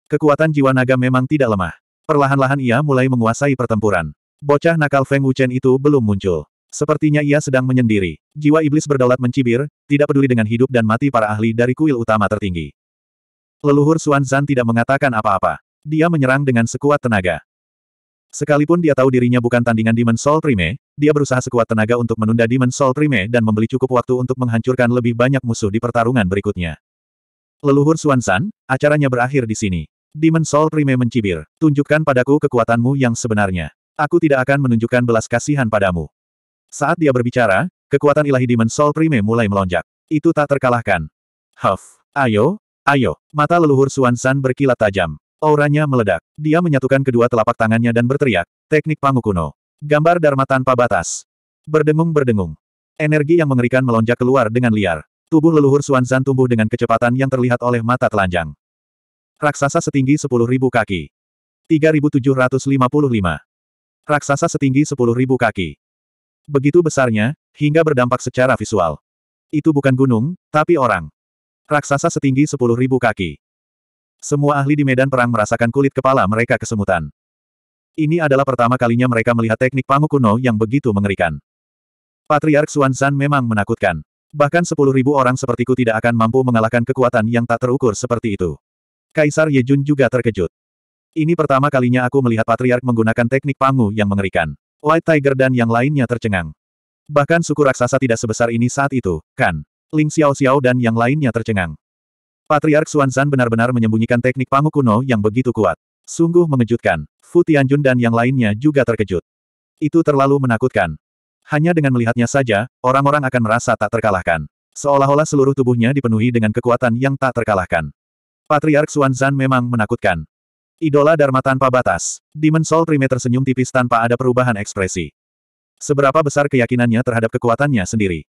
Kekuatan Jiwa Naga memang tidak lemah. Perlahan-lahan ia mulai menguasai pertempuran. Bocah nakal Feng Wuchen itu belum muncul. Sepertinya ia sedang menyendiri. Jiwa iblis berdaulat mencibir, tidak peduli dengan hidup dan mati para ahli dari kuil utama tertinggi. Leluhur Xuan Zan tidak mengatakan apa-apa. Dia menyerang dengan sekuat tenaga. Sekalipun dia tahu dirinya bukan tandingan Demon Soul Prime, dia berusaha sekuat tenaga untuk menunda Demon Soul Prime dan membeli cukup waktu untuk menghancurkan lebih banyak musuh di pertarungan berikutnya. Leluhur Suansan, acaranya berakhir di sini. Demon Soul Prime mencibir, tunjukkan padaku kekuatanmu yang sebenarnya. Aku tidak akan menunjukkan belas kasihan padamu. Saat dia berbicara, kekuatan ilahi Demon Soul Prime mulai melonjak. Itu tak terkalahkan. Huff, ayo, ayo. Mata leluhur Suansan berkilat tajam. Auranya meledak. Dia menyatukan kedua telapak tangannya dan berteriak, teknik pangu kuno. Gambar Dharma tanpa batas. Berdengung-berdengung. Energi yang mengerikan melonjak keluar dengan liar. Tubuh leluhur Suanzan tumbuh dengan kecepatan yang terlihat oleh mata telanjang. Raksasa setinggi 10.000 kaki. 3.755. Raksasa setinggi 10.000 kaki. Begitu besarnya, hingga berdampak secara visual. Itu bukan gunung, tapi orang. Raksasa setinggi 10.000 kaki. Semua ahli di medan perang merasakan kulit kepala mereka kesemutan. Ini adalah pertama kalinya mereka melihat teknik pamuk kuno yang begitu mengerikan. Patriark Xuanzan memang menakutkan. Bahkan sepuluh ribu orang sepertiku tidak akan mampu mengalahkan kekuatan yang tak terukur seperti itu. Kaisar Yejun juga terkejut. Ini pertama kalinya aku melihat Patriark menggunakan teknik pangu yang mengerikan. White Tiger dan yang lainnya tercengang. Bahkan suku raksasa tidak sebesar ini saat itu, kan? Ling Xiao Xiao dan yang lainnya tercengang. Patriark Suanzan benar-benar menyembunyikan teknik pangu kuno yang begitu kuat. Sungguh mengejutkan. Fu Tianjun dan yang lainnya juga terkejut. Itu terlalu menakutkan. Hanya dengan melihatnya saja, orang-orang akan merasa tak terkalahkan. Seolah-olah seluruh tubuhnya dipenuhi dengan kekuatan yang tak terkalahkan. Patriark Suanzan memang menakutkan. Idola Dharma tanpa batas. Demon Soul Prime tersenyum tipis tanpa ada perubahan ekspresi. Seberapa besar keyakinannya terhadap kekuatannya sendiri.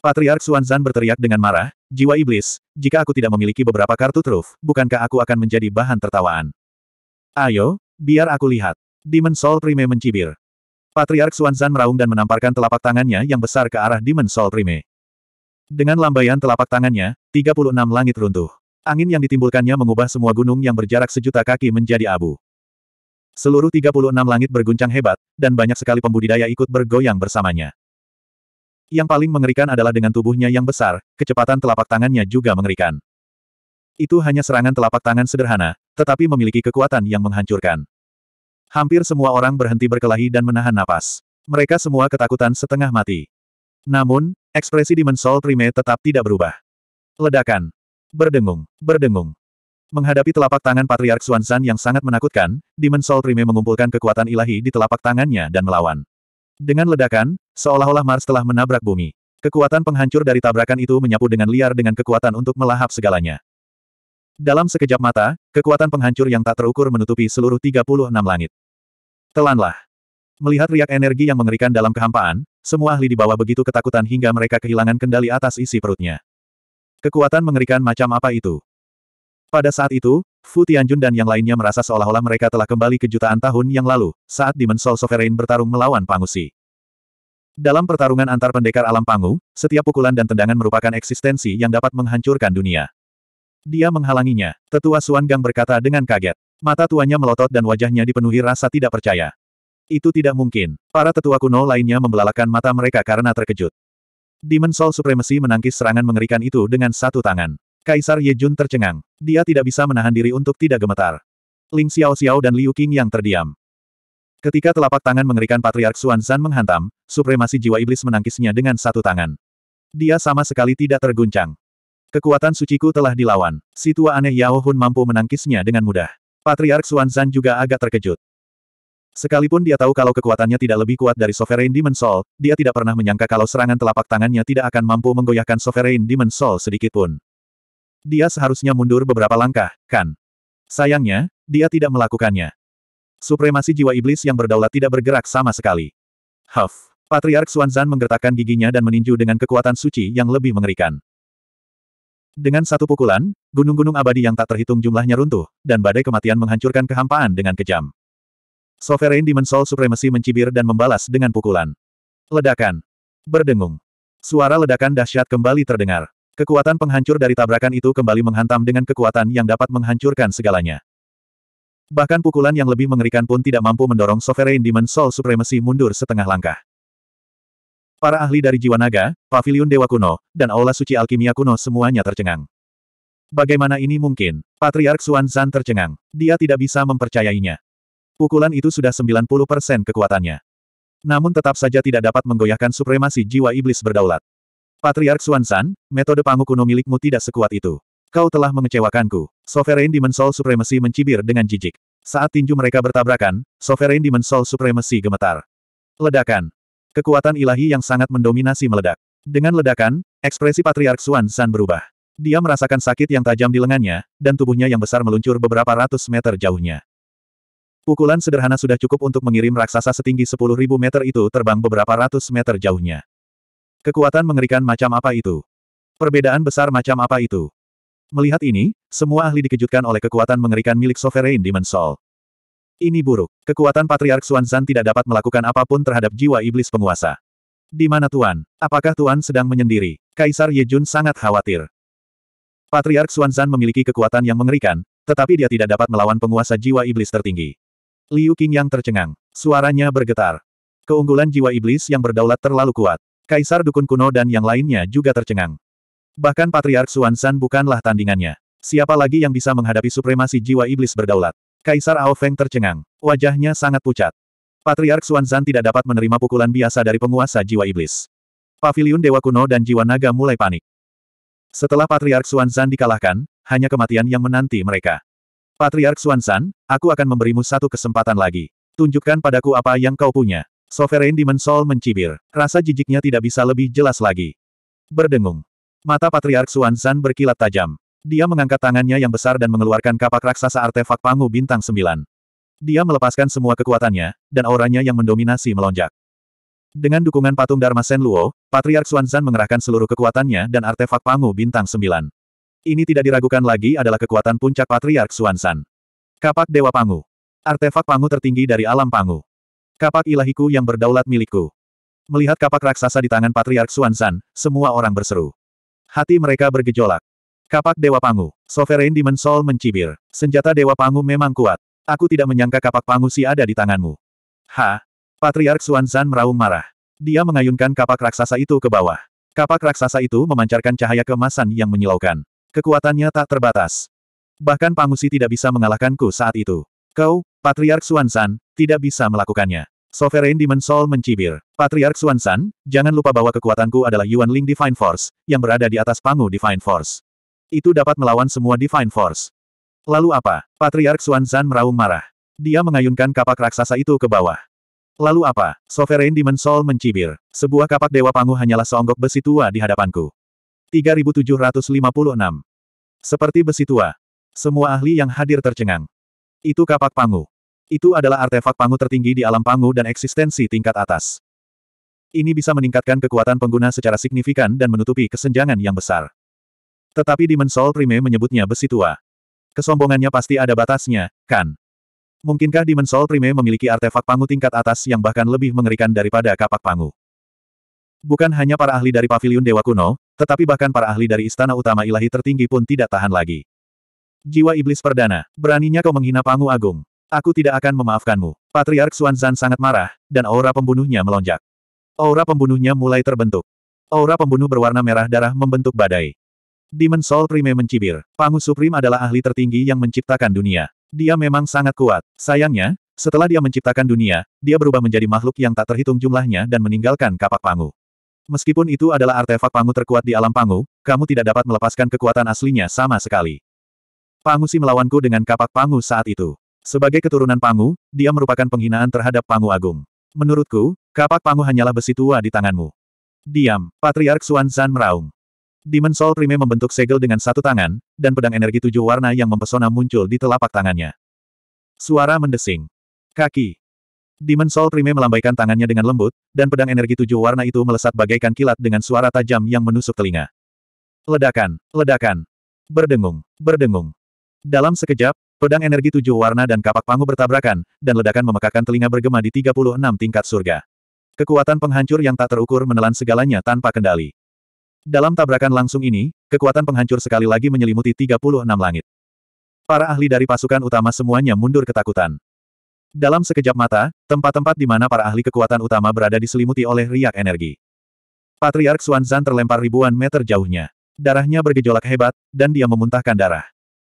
Patriark Suanzan berteriak dengan marah, Jiwa iblis, jika aku tidak memiliki beberapa kartu truf, bukankah aku akan menjadi bahan tertawaan? Ayo, biar aku lihat. Demon Soul Prime mencibir. Patriark Xuanzan meraung dan menamparkan telapak tangannya yang besar ke arah Demon Soul Prime. Dengan lambaian telapak tangannya, 36 langit runtuh. Angin yang ditimbulkannya mengubah semua gunung yang berjarak sejuta kaki menjadi abu. Seluruh 36 langit berguncang hebat, dan banyak sekali pembudidaya ikut bergoyang bersamanya. Yang paling mengerikan adalah dengan tubuhnya yang besar, kecepatan telapak tangannya juga mengerikan. Itu hanya serangan telapak tangan sederhana, tetapi memiliki kekuatan yang menghancurkan. Hampir semua orang berhenti berkelahi dan menahan napas. Mereka semua ketakutan setengah mati. Namun, ekspresi Soul Prime tetap tidak berubah. Ledakan. Berdengung. Berdengung. Menghadapi telapak tangan Patriark Xuanzan yang sangat menakutkan, Soul Prime mengumpulkan kekuatan ilahi di telapak tangannya dan melawan. Dengan ledakan, seolah-olah Mars telah menabrak bumi. Kekuatan penghancur dari tabrakan itu menyapu dengan liar dengan kekuatan untuk melahap segalanya. Dalam sekejap mata, kekuatan penghancur yang tak terukur menutupi seluruh 36 langit. Telanlah. Melihat riak energi yang mengerikan dalam kehampaan, semua ahli di bawah begitu ketakutan hingga mereka kehilangan kendali atas isi perutnya. Kekuatan mengerikan macam apa itu? Pada saat itu, Fu Tianjun dan yang lainnya merasa seolah-olah mereka telah kembali ke jutaan tahun yang lalu, saat Demon Soul Sovereign bertarung melawan Pangusi. Dalam pertarungan antar pendekar alam Pangu, setiap pukulan dan tendangan merupakan eksistensi yang dapat menghancurkan dunia. Dia menghalanginya, tetua Suan Gang berkata dengan kaget. Mata tuanya melotot dan wajahnya dipenuhi rasa tidak percaya. Itu tidak mungkin. Para tetua kuno lainnya membelalakan mata mereka karena terkejut. Demon Soul Supremacy menangkis serangan mengerikan itu dengan satu tangan. Kaisar Yejun tercengang. Dia tidak bisa menahan diri untuk tidak gemetar. Ling Xiao Xiao dan Liu Qing yang terdiam. Ketika telapak tangan mengerikan Patriark Xuan Zan menghantam, supremasi jiwa iblis menangkisnya dengan satu tangan. Dia sama sekali tidak terguncang. Kekuatan suciku telah dilawan. Si tua aneh Yao Hun mampu menangkisnya dengan mudah. Patriark Xuan Zan juga agak terkejut. Sekalipun dia tahu kalau kekuatannya tidak lebih kuat dari Sovereign Demon Soul, dia tidak pernah menyangka kalau serangan telapak tangannya tidak akan mampu menggoyahkan Sovereign Demon Soul sedikitpun dia seharusnya mundur beberapa langkah, kan? Sayangnya, dia tidak melakukannya. Supremasi jiwa iblis yang berdaulat tidak bergerak sama sekali. Huff. Patriark Xuanzan menggertakkan giginya dan meninju dengan kekuatan suci yang lebih mengerikan. Dengan satu pukulan, gunung-gunung abadi yang tak terhitung jumlahnya runtuh, dan badai kematian menghancurkan kehampaan dengan kejam. Sovereign Dimensol supremasi mencibir dan membalas dengan pukulan. Ledakan. Berdengung. Suara ledakan dahsyat kembali terdengar. Kekuatan penghancur dari tabrakan itu kembali menghantam dengan kekuatan yang dapat menghancurkan segalanya. Bahkan pukulan yang lebih mengerikan pun tidak mampu mendorong Sovereign Demon Soul Supremacy mundur setengah langkah. Para ahli dari Jiwa Naga, Pavilion Dewa Kuno, dan Aula Suci Alkimia Kuno semuanya tercengang. Bagaimana ini mungkin? Patriark Xuan Zan tercengang. Dia tidak bisa mempercayainya. Pukulan itu sudah 90% kekuatannya. Namun tetap saja tidak dapat menggoyahkan supremasi jiwa iblis berdaulat. Patriark Suansan, metode pangukuno kuno milikmu tidak sekuat itu. Kau telah mengecewakanku. Sovereign Soul Supremacy mencibir dengan jijik. Saat tinju mereka bertabrakan, Sovereign Soul Supremacy gemetar. Ledakan. Kekuatan ilahi yang sangat mendominasi meledak. Dengan ledakan, ekspresi Patriark Suansan berubah. Dia merasakan sakit yang tajam di lengannya, dan tubuhnya yang besar meluncur beberapa ratus meter jauhnya. Pukulan sederhana sudah cukup untuk mengirim raksasa setinggi 10.000 meter itu terbang beberapa ratus meter jauhnya. Kekuatan mengerikan macam apa itu? Perbedaan besar macam apa itu? Melihat ini, semua ahli dikejutkan oleh kekuatan mengerikan milik Sovereign Demon Soul. Ini buruk. Kekuatan Patriark Xuanzan tidak dapat melakukan apapun terhadap jiwa iblis penguasa. Di mana Tuan? Apakah Tuan sedang menyendiri? Kaisar Yejun sangat khawatir. Patriark Xuanzan memiliki kekuatan yang mengerikan, tetapi dia tidak dapat melawan penguasa jiwa iblis tertinggi. Liu Qing yang tercengang. Suaranya bergetar. Keunggulan jiwa iblis yang berdaulat terlalu kuat. Kaisar Dukun Kuno dan yang lainnya juga tercengang. Bahkan Patriark Xuanzan bukanlah tandingannya. Siapa lagi yang bisa menghadapi supremasi jiwa iblis berdaulat? Kaisar Ao Feng tercengang. Wajahnya sangat pucat. Patriark Xuanzan tidak dapat menerima pukulan biasa dari penguasa jiwa iblis. Paviliun Dewa Kuno dan Jiwa Naga mulai panik. Setelah Patriark Xuanzan dikalahkan, hanya kematian yang menanti mereka. Patriark Xuanzan, aku akan memberimu satu kesempatan lagi. Tunjukkan padaku apa yang kau punya. Sovereign Demon Soul mencibir. Rasa jijiknya tidak bisa lebih jelas lagi. Berdengung. Mata Patriark Zan berkilat tajam. Dia mengangkat tangannya yang besar dan mengeluarkan kapak raksasa artefak Pangu Bintang Sembilan. Dia melepaskan semua kekuatannya, dan auranya yang mendominasi melonjak. Dengan dukungan patung Dharma Sen Luo, Patriark Zan mengerahkan seluruh kekuatannya dan artefak Pangu Bintang Sembilan. Ini tidak diragukan lagi adalah kekuatan puncak Patriark Zan. Kapak Dewa Pangu. Artefak Pangu tertinggi dari alam Pangu. Kapak ilahiku yang berdaulat milikku. Melihat kapak raksasa di tangan Patriark Xuanzan, semua orang berseru. Hati mereka bergejolak. Kapak Dewa Pangu. Sovereign Demon Soul mencibir. Senjata Dewa Pangu memang kuat. Aku tidak menyangka kapak Pangu si ada di tanganmu. Ha! Patriark Xuanzan meraung marah. Dia mengayunkan kapak raksasa itu ke bawah. Kapak raksasa itu memancarkan cahaya kemasan yang menyilaukan. Kekuatannya tak terbatas. Bahkan Pangusi tidak bisa mengalahkanku saat itu. Kau, Patriark Xuansan, tidak bisa melakukannya. Sovereign Demon Soul mencibir. Patriark Xuansan, jangan lupa bahwa kekuatanku adalah Yuan Ling Divine Force, yang berada di atas pangu Divine Force. Itu dapat melawan semua Divine Force. Lalu apa? Patriark Xuanzan meraung marah. Dia mengayunkan kapak raksasa itu ke bawah. Lalu apa? Sovereign Demon Soul mencibir. Sebuah kapak Dewa Pangu hanyalah seonggok besi tua di hadapanku. 3756. Seperti besi tua. Semua ahli yang hadir tercengang. Itu kapak Pangu. Itu adalah artefak Pangu tertinggi di alam Pangu dan eksistensi tingkat atas. Ini bisa meningkatkan kekuatan pengguna secara signifikan dan menutupi kesenjangan yang besar. Tetapi Demon Soul Prime menyebutnya besi tua. Kesombongannya pasti ada batasnya, kan? Mungkinkah Demon Soul Prime memiliki artefak Pangu tingkat atas yang bahkan lebih mengerikan daripada kapak Pangu? Bukan hanya para ahli dari Paviliun Dewa Kuno, tetapi bahkan para ahli dari Istana Utama Ilahi Tertinggi pun tidak tahan lagi. Jiwa Iblis Perdana, beraninya kau menghina Pangu Agung. Aku tidak akan memaafkanmu. Patriark Xuanzan sangat marah, dan aura pembunuhnya melonjak. Aura pembunuhnya mulai terbentuk. Aura pembunuh berwarna merah darah membentuk badai. Demon Soul Prime mencibir. Pangu Supreme adalah ahli tertinggi yang menciptakan dunia. Dia memang sangat kuat. Sayangnya, setelah dia menciptakan dunia, dia berubah menjadi makhluk yang tak terhitung jumlahnya dan meninggalkan kapak Pangu. Meskipun itu adalah artefak Pangu terkuat di alam Pangu, kamu tidak dapat melepaskan kekuatan aslinya sama sekali. Pangusi melawanku dengan kapak Pangu saat itu. Sebagai keturunan Pangu, dia merupakan penghinaan terhadap Pangu Agung. Menurutku, kapak Pangu hanyalah besi tua di tanganmu. Diam, Patriark Suan Zan meraung. Demon Soul Prime membentuk segel dengan satu tangan, dan pedang energi tujuh warna yang mempesona muncul di telapak tangannya. Suara mendesing. Kaki. Demon Soul Prime melambaikan tangannya dengan lembut, dan pedang energi tujuh warna itu melesat bagaikan kilat dengan suara tajam yang menusuk telinga. Ledakan, ledakan. Berdengung, berdengung. Dalam sekejap, pedang energi tujuh warna dan kapak pangu bertabrakan, dan ledakan memekakan telinga bergema di 36 tingkat surga. Kekuatan penghancur yang tak terukur menelan segalanya tanpa kendali. Dalam tabrakan langsung ini, kekuatan penghancur sekali lagi menyelimuti 36 langit. Para ahli dari pasukan utama semuanya mundur ketakutan. Dalam sekejap mata, tempat-tempat di mana para ahli kekuatan utama berada diselimuti oleh riak energi. Patriark Xuanzan terlempar ribuan meter jauhnya. Darahnya bergejolak hebat, dan dia memuntahkan darah.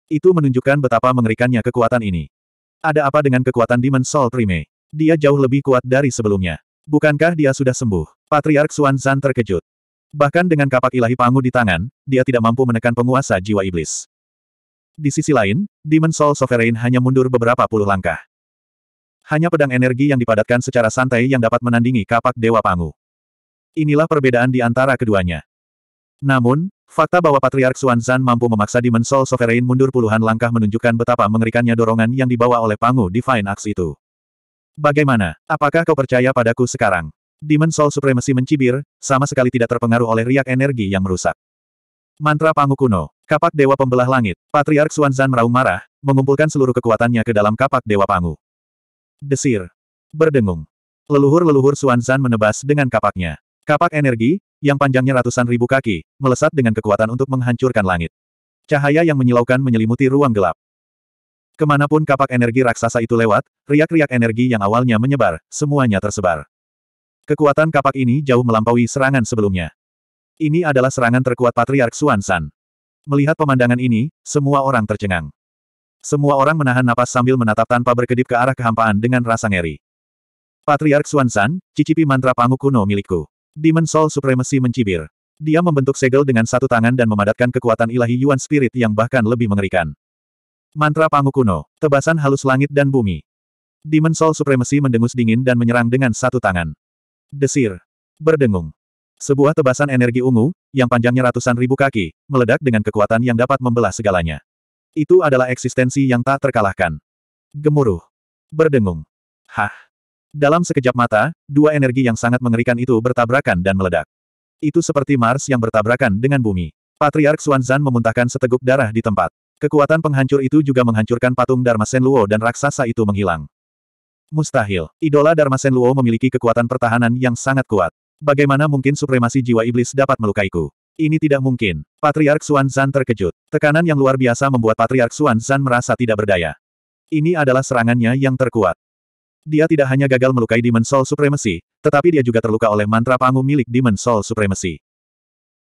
Itu menunjukkan betapa mengerikannya kekuatan ini. Ada apa dengan kekuatan Demon Soul Prime? Dia jauh lebih kuat dari sebelumnya. Bukankah dia sudah sembuh? Patriark Xuan Zan terkejut. Bahkan dengan kapak ilahi pangu di tangan, dia tidak mampu menekan penguasa jiwa iblis. Di sisi lain, Demon Soul Sovereign hanya mundur beberapa puluh langkah. Hanya pedang energi yang dipadatkan secara santai yang dapat menandingi kapak Dewa Pangu. Inilah perbedaan di antara keduanya. Namun, Fakta bahwa Patriark Zan mampu memaksa Demon Soul Sovereign mundur puluhan langkah menunjukkan betapa mengerikannya dorongan yang dibawa oleh Pangu Divine Axe itu. Bagaimana? Apakah kau percaya padaku sekarang? Demon Soul Supremacy mencibir, sama sekali tidak terpengaruh oleh riak energi yang merusak. Mantra Pangu kuno, kapak Dewa Pembelah Langit, Patriark Zan meraung marah, mengumpulkan seluruh kekuatannya ke dalam kapak Dewa Pangu. Desir. Berdengung. Leluhur-leluhur Zan menebas dengan kapaknya. Kapak energi, yang panjangnya ratusan ribu kaki, melesat dengan kekuatan untuk menghancurkan langit. Cahaya yang menyilaukan menyelimuti ruang gelap. Kemanapun kapak energi raksasa itu lewat, riak-riak energi yang awalnya menyebar, semuanya tersebar. Kekuatan kapak ini jauh melampaui serangan sebelumnya. Ini adalah serangan terkuat Patriark Suansan. Melihat pemandangan ini, semua orang tercengang. Semua orang menahan napas sambil menatap tanpa berkedip ke arah kehampaan dengan rasa ngeri. Patriark Suansan, cicipi mantra panguk kuno milikku. Demon Soul Supremacy mencibir. Dia membentuk segel dengan satu tangan dan memadatkan kekuatan ilahi Yuan Spirit yang bahkan lebih mengerikan. Mantra Pangu Kuno, tebasan halus langit dan bumi. Demon Soul Supremacy mendengus dingin dan menyerang dengan satu tangan. Desir. Berdengung. Sebuah tebasan energi ungu, yang panjangnya ratusan ribu kaki, meledak dengan kekuatan yang dapat membelah segalanya. Itu adalah eksistensi yang tak terkalahkan. Gemuruh. Berdengung. Hah. Dalam sekejap mata, dua energi yang sangat mengerikan itu bertabrakan dan meledak. Itu seperti Mars yang bertabrakan dengan bumi. Patriark Xuanzan memuntahkan seteguk darah di tempat. Kekuatan penghancur itu juga menghancurkan patung Dharma Senluo dan raksasa itu menghilang. Mustahil. Idola Dharma Senluo memiliki kekuatan pertahanan yang sangat kuat. Bagaimana mungkin supremasi jiwa iblis dapat melukaiku? Ini tidak mungkin. Patriark Xuanzan terkejut. Tekanan yang luar biasa membuat Patriark Xuanzan merasa tidak berdaya. Ini adalah serangannya yang terkuat. Dia tidak hanya gagal melukai Demon Soul Supremacy, tetapi dia juga terluka oleh mantra pangu milik Demon Soul Supremacy.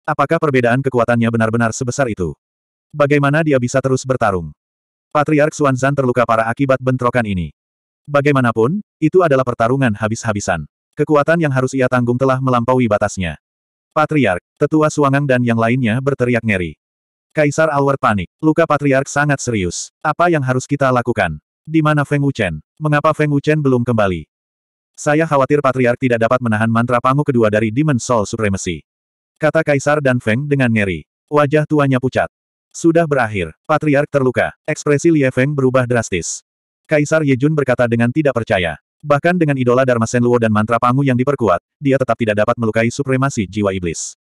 Apakah perbedaan kekuatannya benar-benar sebesar itu? Bagaimana dia bisa terus bertarung? Patriark Xuanzan terluka parah akibat bentrokan ini. Bagaimanapun, itu adalah pertarungan habis-habisan. Kekuatan yang harus ia tanggung telah melampaui batasnya. Patriark, tetua Suangang dan yang lainnya berteriak ngeri. Kaisar Alward panik. Luka Patriark sangat serius. Apa yang harus kita lakukan? Di mana Feng Wuchen? Mengapa Feng Wuchen belum kembali? Saya khawatir Patriark tidak dapat menahan mantra pangu kedua dari Demon Soul Supremacy. Kata Kaisar dan Feng dengan ngeri. Wajah tuanya pucat. Sudah berakhir, Patriark terluka. Ekspresi Lie Feng berubah drastis. Kaisar Ye Jun berkata dengan tidak percaya. Bahkan dengan idola Dharma Luo dan mantra pangu yang diperkuat, dia tetap tidak dapat melukai supremasi jiwa iblis.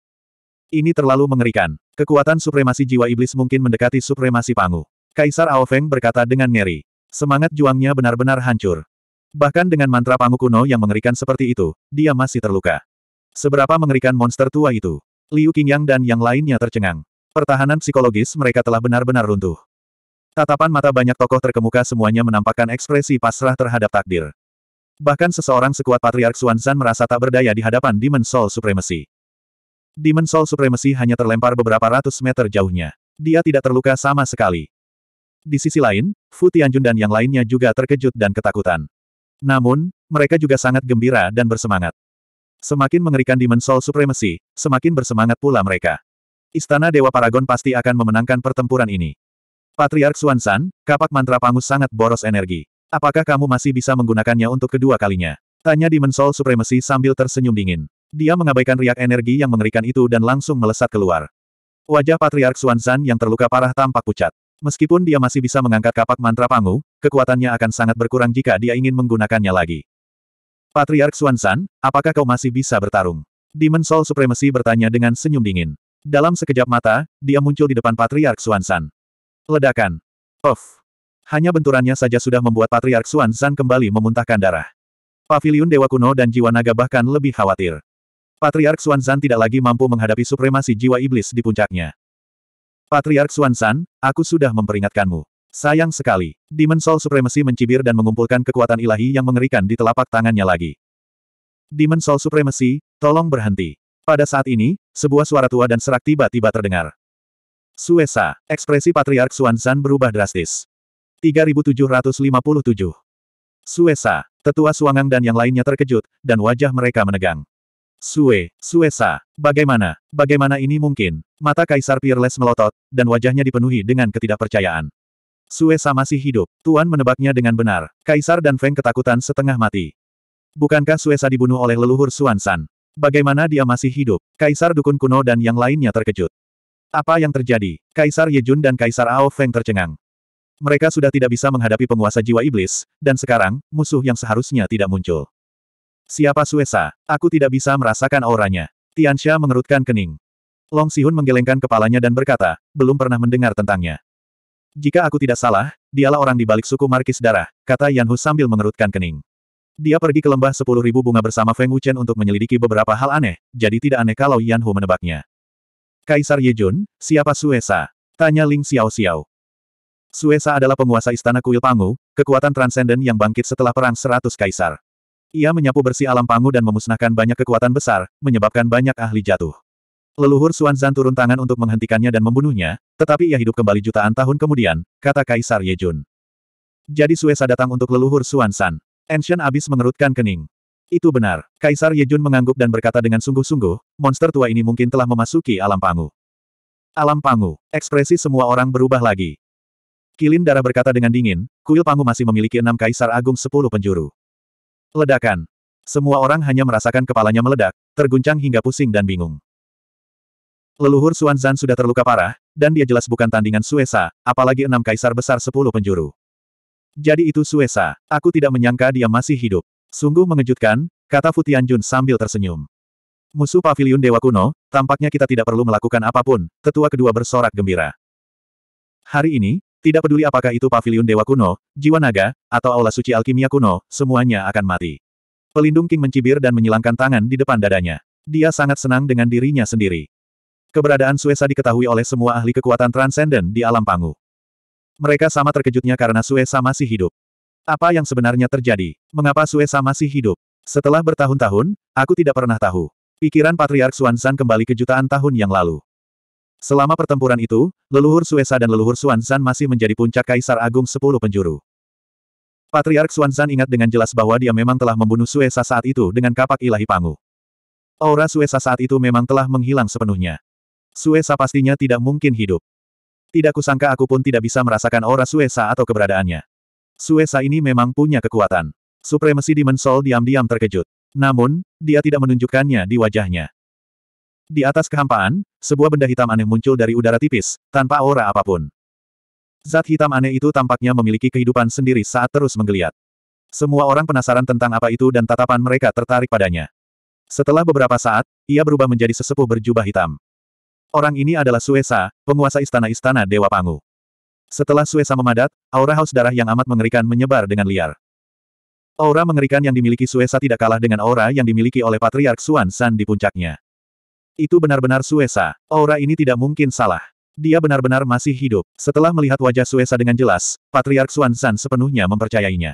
Ini terlalu mengerikan. Kekuatan supremasi jiwa iblis mungkin mendekati supremasi pangu. Kaisar Ao Feng berkata dengan ngeri. Semangat juangnya benar-benar hancur. Bahkan dengan mantra pangu kuno yang mengerikan seperti itu, dia masih terluka. Seberapa mengerikan monster tua itu. Liu Qingyang dan yang lainnya tercengang. Pertahanan psikologis mereka telah benar-benar runtuh. Tatapan mata banyak tokoh terkemuka semuanya menampakkan ekspresi pasrah terhadap takdir. Bahkan seseorang sekuat Patriark Xuanzan merasa tak berdaya di hadapan Demon Soul Supremacy. Demon Soul Supremacy hanya terlempar beberapa ratus meter jauhnya. Dia tidak terluka sama sekali. Di sisi lain, Fu Tianjun dan yang lainnya juga terkejut dan ketakutan. Namun, mereka juga sangat gembira dan bersemangat. Semakin mengerikan di Mensol Supremacy, semakin bersemangat pula mereka. Istana Dewa Paragon pasti akan memenangkan pertempuran ini. Patriark Xuansan, kapak mantra pangus sangat boros energi. Apakah kamu masih bisa menggunakannya untuk kedua kalinya? Tanya di Mensol Supremacy sambil tersenyum dingin. Dia mengabaikan riak energi yang mengerikan itu dan langsung melesat keluar. Wajah Patriark Xuanzan yang terluka parah tampak pucat. Meskipun dia masih bisa mengangkat kapak mantra Pangu, kekuatannya akan sangat berkurang jika dia ingin menggunakannya lagi. Patriark Xuanzan, apakah kau masih bisa bertarung? Demon Soul Supremacy bertanya dengan senyum dingin. Dalam sekejap mata, dia muncul di depan Patriark Xuanzan. Ledakan. Of. Hanya benturannya saja sudah membuat Patriark Xuanzan kembali memuntahkan darah. Paviliun Dewa Kuno dan Jiwa Naga bahkan lebih khawatir. Patriark Xuanzan tidak lagi mampu menghadapi supremasi jiwa iblis di puncaknya. Patriark Xuansan, aku sudah memperingatkanmu. Sayang sekali, Demon Soul Supremasi mencibir dan mengumpulkan kekuatan ilahi yang mengerikan di telapak tangannya lagi. Demon Soul Supremasi, tolong berhenti. Pada saat ini, sebuah suara tua dan serak tiba-tiba terdengar. Suesa, ekspresi Patriark Xuansan berubah drastis. 3757. Suesa, tetua Suangang dan yang lainnya terkejut, dan wajah mereka menegang. Sue, Suesa, bagaimana, bagaimana ini mungkin? Mata Kaisar Peerless melotot, dan wajahnya dipenuhi dengan ketidakpercayaan. Suesa masih hidup, Tuan menebaknya dengan benar. Kaisar dan Feng ketakutan setengah mati. Bukankah Suesa dibunuh oleh leluhur Suansan? Bagaimana dia masih hidup? Kaisar Dukun Kuno dan yang lainnya terkejut. Apa yang terjadi? Kaisar Yejun dan Kaisar Ao Feng tercengang. Mereka sudah tidak bisa menghadapi penguasa jiwa iblis, dan sekarang, musuh yang seharusnya tidak muncul. Siapa Suesa? Aku tidak bisa merasakan auranya. Tianxia mengerutkan kening. Long Sihun menggelengkan kepalanya dan berkata, belum pernah mendengar tentangnya. Jika aku tidak salah, dialah orang di balik suku Markis Darah, kata Yan Hu sambil mengerutkan kening. Dia pergi ke lembah sepuluh ribu bunga bersama Feng Wuchen untuk menyelidiki beberapa hal aneh, jadi tidak aneh kalau Yan Hu menebaknya. Kaisar Yejun, siapa Suesa? Tanya Ling Xiao Xiao. Suesa adalah penguasa istana kuil Pangu, kekuatan transenden yang bangkit setelah perang seratus kaisar. Ia menyapu bersih alam pangu dan memusnahkan banyak kekuatan besar, menyebabkan banyak ahli jatuh. Leluhur Zan turun tangan untuk menghentikannya dan membunuhnya, tetapi ia hidup kembali jutaan tahun kemudian, kata Kaisar Yejun. Jadi Suesa datang untuk leluhur Xuanzan. Ancient abis mengerutkan kening. Itu benar. Kaisar Yejun mengangguk dan berkata dengan sungguh-sungguh, monster tua ini mungkin telah memasuki alam pangu. Alam pangu. Ekspresi semua orang berubah lagi. Kilin darah berkata dengan dingin, kuil pangu masih memiliki enam kaisar agung sepuluh penjuru. Ledakan. Semua orang hanya merasakan kepalanya meledak, terguncang hingga pusing dan bingung. Leluhur Suanzan sudah terluka parah, dan dia jelas bukan tandingan Suesa, apalagi enam kaisar besar sepuluh penjuru. Jadi itu Suesa, aku tidak menyangka dia masih hidup. Sungguh mengejutkan, kata Futian Jun sambil tersenyum. Musuh pavilion Dewa Kuno, tampaknya kita tidak perlu melakukan apapun, tetua kedua bersorak gembira. Hari ini, tidak peduli apakah itu pavilion dewa kuno, jiwa naga, atau aula suci alkimia kuno, semuanya akan mati. Pelindung King mencibir dan menyilangkan tangan di depan dadanya. Dia sangat senang dengan dirinya sendiri. Keberadaan Suesa diketahui oleh semua ahli kekuatan transenden di alam pangu. Mereka sama terkejutnya karena Suesa masih hidup. Apa yang sebenarnya terjadi? Mengapa Suesa masih hidup? Setelah bertahun-tahun, aku tidak pernah tahu. Pikiran Patriark Xuanzan kembali ke jutaan tahun yang lalu. Selama pertempuran itu, leluhur Suesa dan leluhur Xuanzan masih menjadi puncak Kaisar Agung Sepuluh Penjuru. Patriark Xuanzan ingat dengan jelas bahwa dia memang telah membunuh Suesa saat itu dengan kapak ilahi Pangu. Aura Suesa saat itu memang telah menghilang sepenuhnya. Suesa pastinya tidak mungkin hidup. Tidak kusangka aku pun tidak bisa merasakan aura Suesa atau keberadaannya. Suesa ini memang punya kekuatan. Supremasi Demon Soul diam-diam terkejut. Namun, dia tidak menunjukkannya di wajahnya. Di atas kehampaan, sebuah benda hitam aneh muncul dari udara tipis, tanpa aura apapun. Zat hitam aneh itu tampaknya memiliki kehidupan sendiri saat terus menggeliat. Semua orang penasaran tentang apa itu dan tatapan mereka tertarik padanya. Setelah beberapa saat, ia berubah menjadi sesepuh berjubah hitam. Orang ini adalah Suesa, penguasa istana-istana Dewa Pangu. Setelah Suesa memadat, aura haus darah yang amat mengerikan menyebar dengan liar. Aura mengerikan yang dimiliki Suesa tidak kalah dengan aura yang dimiliki oleh Patriark Xuan San di puncaknya. Itu benar-benar Suesa. Aura ini tidak mungkin salah. Dia benar-benar masih hidup. Setelah melihat wajah Suesa dengan jelas, Patriark Xuan San sepenuhnya mempercayainya.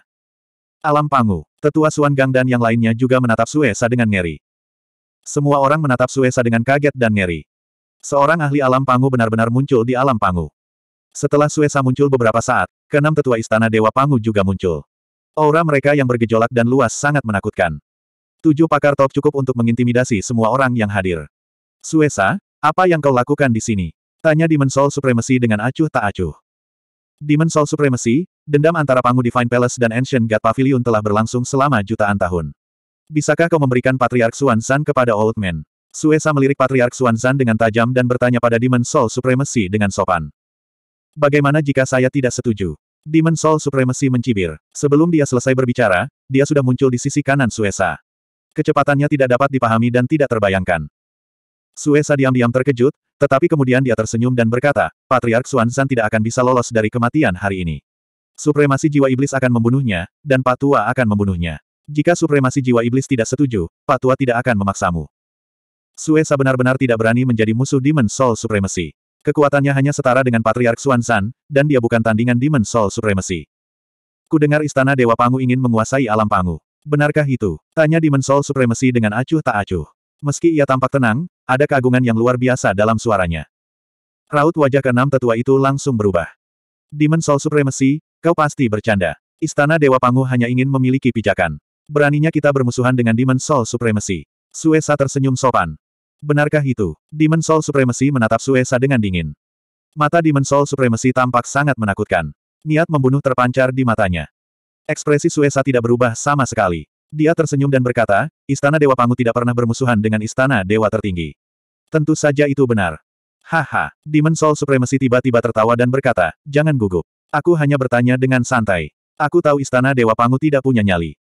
Alam Pangu, tetua Xuan Gang dan yang lainnya juga menatap Suesa dengan ngeri. Semua orang menatap Suesa dengan kaget dan ngeri. Seorang ahli alam Pangu benar-benar muncul di alam Pangu. Setelah Suesa muncul beberapa saat, keenam tetua istana Dewa Pangu juga muncul. Aura mereka yang bergejolak dan luas sangat menakutkan. Tujuh pakar top cukup untuk mengintimidasi semua orang yang hadir. Suesa, apa yang kau lakukan di sini? Tanya Demon Soul Supremacy dengan acuh tak acuh. Demon Soul Supremacy, dendam antara Pangu Divine Palace dan Ancient God Pavilion telah berlangsung selama jutaan tahun. Bisakah kau memberikan Patriark San kepada Old Man? Suesa melirik Patriark San dengan tajam dan bertanya pada Demon Soul Supremacy dengan sopan. Bagaimana jika saya tidak setuju? Demon Soul Supremacy mencibir. Sebelum dia selesai berbicara, dia sudah muncul di sisi kanan Suesa. Kecepatannya tidak dapat dipahami dan tidak terbayangkan. Suesa diam-diam terkejut, tetapi kemudian dia tersenyum dan berkata, Patriark Suansan tidak akan bisa lolos dari kematian hari ini. Supremasi jiwa iblis akan membunuhnya, dan Patua akan membunuhnya. Jika supremasi jiwa iblis tidak setuju, Patua tidak akan memaksamu. Suesa benar-benar tidak berani menjadi musuh Demon Soul Supremacy. Kekuatannya hanya setara dengan Patriark Suansan, dan dia bukan tandingan Demon Soul Supremacy. Kudengar Istana Dewa Pangu ingin menguasai alam Pangu. Benarkah itu? Tanya Demon Soul Supremacy dengan acuh tak acuh. Meski ia tampak tenang, ada keagungan yang luar biasa dalam suaranya. Raut wajah keenam tetua itu langsung berubah. Demon Soul Supremacy, kau pasti bercanda. Istana Dewa Pangu hanya ingin memiliki pijakan. Beraninya kita bermusuhan dengan Demon Soul Supremacy. Suesa tersenyum sopan. Benarkah itu? Demon Soul Supremacy menatap Suesa dengan dingin. Mata Demon Soul Supremacy tampak sangat menakutkan. Niat membunuh terpancar di matanya. Ekspresi Suesa tidak berubah sama sekali. Dia tersenyum dan berkata, Istana Dewa Pangu tidak pernah bermusuhan dengan Istana Dewa Tertinggi. Tentu saja itu benar. Haha, Demon Soul Supremacy tiba-tiba tertawa dan berkata, jangan gugup. Aku hanya bertanya dengan santai. Aku tahu Istana Dewa Pangu tidak punya nyali.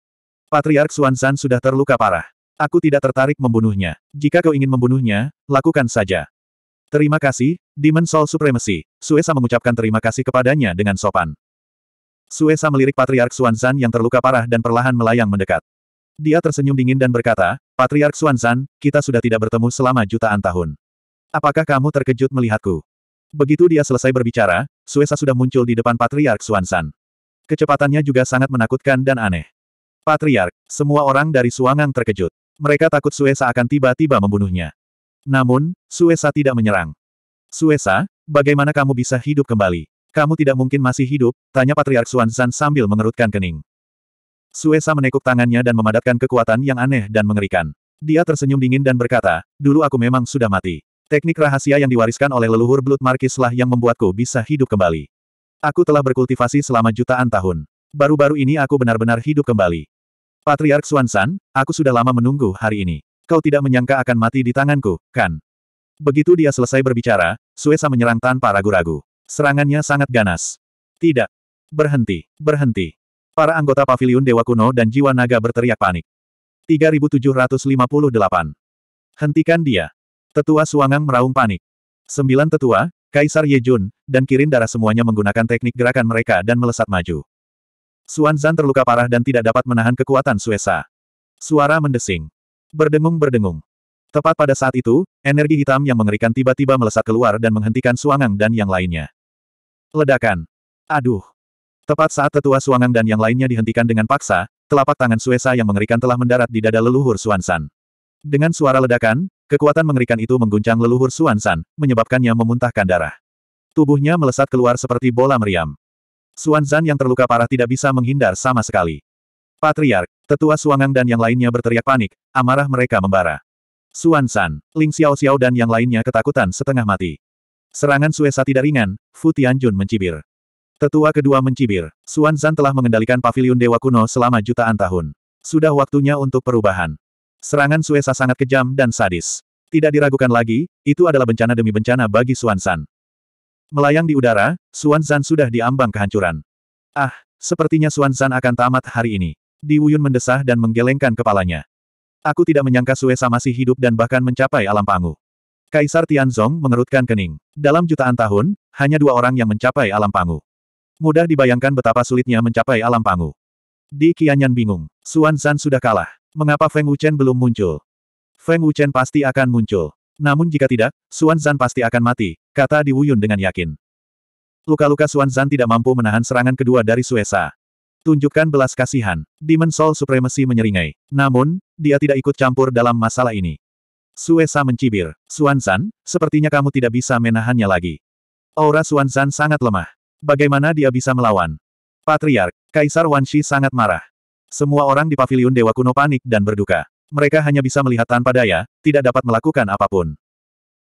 Patriark Xuanzan sudah terluka parah. Aku tidak tertarik membunuhnya. Jika kau ingin membunuhnya, lakukan saja. Terima kasih, Demon Soul Supremacy. Suesa mengucapkan terima kasih kepadanya dengan sopan. Suesa melirik Patriark Xuanzan yang terluka parah dan perlahan melayang mendekat. Dia tersenyum dingin dan berkata, Patriark Xuanzan, kita sudah tidak bertemu selama jutaan tahun. Apakah kamu terkejut melihatku? Begitu dia selesai berbicara, Suesa sudah muncul di depan Patriark Xuanzan. Kecepatannya juga sangat menakutkan dan aneh. Patriark, semua orang dari Suangang terkejut. Mereka takut Suesa akan tiba-tiba membunuhnya. Namun, Suesa tidak menyerang. Suesa, bagaimana kamu bisa hidup kembali? Kamu tidak mungkin masih hidup, tanya Patriark Xuanzan sambil mengerutkan kening. Suesa menekuk tangannya dan memadatkan kekuatan yang aneh dan mengerikan. Dia tersenyum dingin dan berkata, dulu aku memang sudah mati. Teknik rahasia yang diwariskan oleh leluhur Blood Markis lah yang membuatku bisa hidup kembali. Aku telah berkultivasi selama jutaan tahun. Baru-baru ini aku benar-benar hidup kembali. Patriark Suansan, aku sudah lama menunggu hari ini. Kau tidak menyangka akan mati di tanganku, kan? Begitu dia selesai berbicara, Suesa menyerang tanpa ragu-ragu. Serangannya sangat ganas. Tidak. Berhenti, berhenti. Para anggota paviliun Dewa Kuno dan Jiwa Naga berteriak panik. 3758. Hentikan dia. Tetua Suangang meraung panik. Sembilan tetua, Kaisar Yejun, dan Kirin Darah semuanya menggunakan teknik gerakan mereka dan melesat maju. Suan Zan terluka parah dan tidak dapat menahan kekuatan Suesa. Suara mendesing. Berdengung-berdengung. Tepat pada saat itu, energi hitam yang mengerikan tiba-tiba melesat keluar dan menghentikan Suangang dan yang lainnya. Ledakan. Aduh. Tepat saat tetua Suangang dan yang lainnya dihentikan dengan paksa, telapak tangan Suesa yang mengerikan telah mendarat di dada leluhur Suansan. Dengan suara ledakan, kekuatan mengerikan itu mengguncang leluhur Suansan, menyebabkannya memuntahkan darah. Tubuhnya melesat keluar seperti bola meriam. Suansan yang terluka parah tidak bisa menghindar sama sekali. Patriark, tetua Suangang dan yang lainnya berteriak panik, amarah mereka membara. Suansan, Ling Xiao Xiao dan yang lainnya ketakutan setengah mati. Serangan Suesa tidak ringan, Fu Tianjun mencibir. Tetua kedua mencibir. Xuan Zan telah mengendalikan paviliun dewa kuno selama jutaan tahun. Sudah waktunya untuk perubahan. Serangan Suesa sangat kejam dan sadis. Tidak diragukan lagi, itu adalah bencana demi bencana bagi Xuan Zan. Melayang di udara, Xuan Zan sudah diambang kehancuran. Ah, sepertinya Xuan Zan akan tamat hari ini. Di Wuyun mendesah dan menggelengkan kepalanya. Aku tidak menyangka Suesa masih hidup dan bahkan mencapai alam pangu. Kaisar Tianzong mengerutkan kening. Dalam jutaan tahun, hanya dua orang yang mencapai alam pangu. Mudah dibayangkan betapa sulitnya mencapai alam pangu. Di Kianyan bingung. Xuan Zan sudah kalah. Mengapa Feng Wuchen belum muncul? Feng Wuchen pasti akan muncul. Namun jika tidak, Xuan Zan pasti akan mati, kata Di Wuyun dengan yakin. Luka-luka Xuan Zan tidak mampu menahan serangan kedua dari Suesa. Tunjukkan belas kasihan. Demon Soul Supremacy menyeringai. Namun, dia tidak ikut campur dalam masalah ini. Suesa mencibir. Xuan Zan, sepertinya kamu tidak bisa menahannya lagi. Aura Xuan Zan sangat lemah. Bagaimana dia bisa melawan? Patriark, Kaisar Wanshi sangat marah. Semua orang di Paviliun Dewa Kuno panik dan berduka. Mereka hanya bisa melihat tanpa daya, tidak dapat melakukan apapun.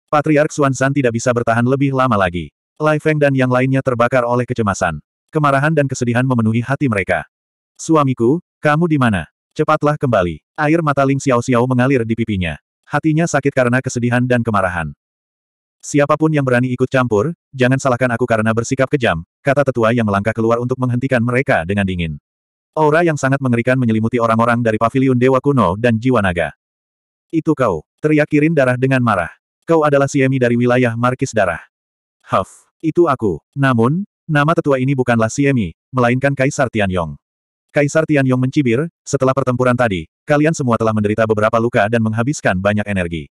Patriark Xuanzan tidak bisa bertahan lebih lama lagi. Lai Feng dan yang lainnya terbakar oleh kecemasan. Kemarahan dan kesedihan memenuhi hati mereka. Suamiku, kamu di mana? Cepatlah kembali. Air mata Ling Xiao Xiao mengalir di pipinya. Hatinya sakit karena kesedihan dan kemarahan. Siapapun yang berani ikut campur, jangan salahkan aku karena bersikap kejam, kata tetua yang melangkah keluar untuk menghentikan mereka dengan dingin. Aura yang sangat mengerikan menyelimuti orang-orang dari paviliun Dewa Kuno dan Jiwa Naga. Itu kau, teriak Kirin Darah dengan marah. Kau adalah Siemi dari wilayah Markis Darah. Huff, itu aku. Namun, nama tetua ini bukanlah Siemi, melainkan Kaisar Tianyong. Kaisar Tianyong mencibir, setelah pertempuran tadi, kalian semua telah menderita beberapa luka dan menghabiskan banyak energi.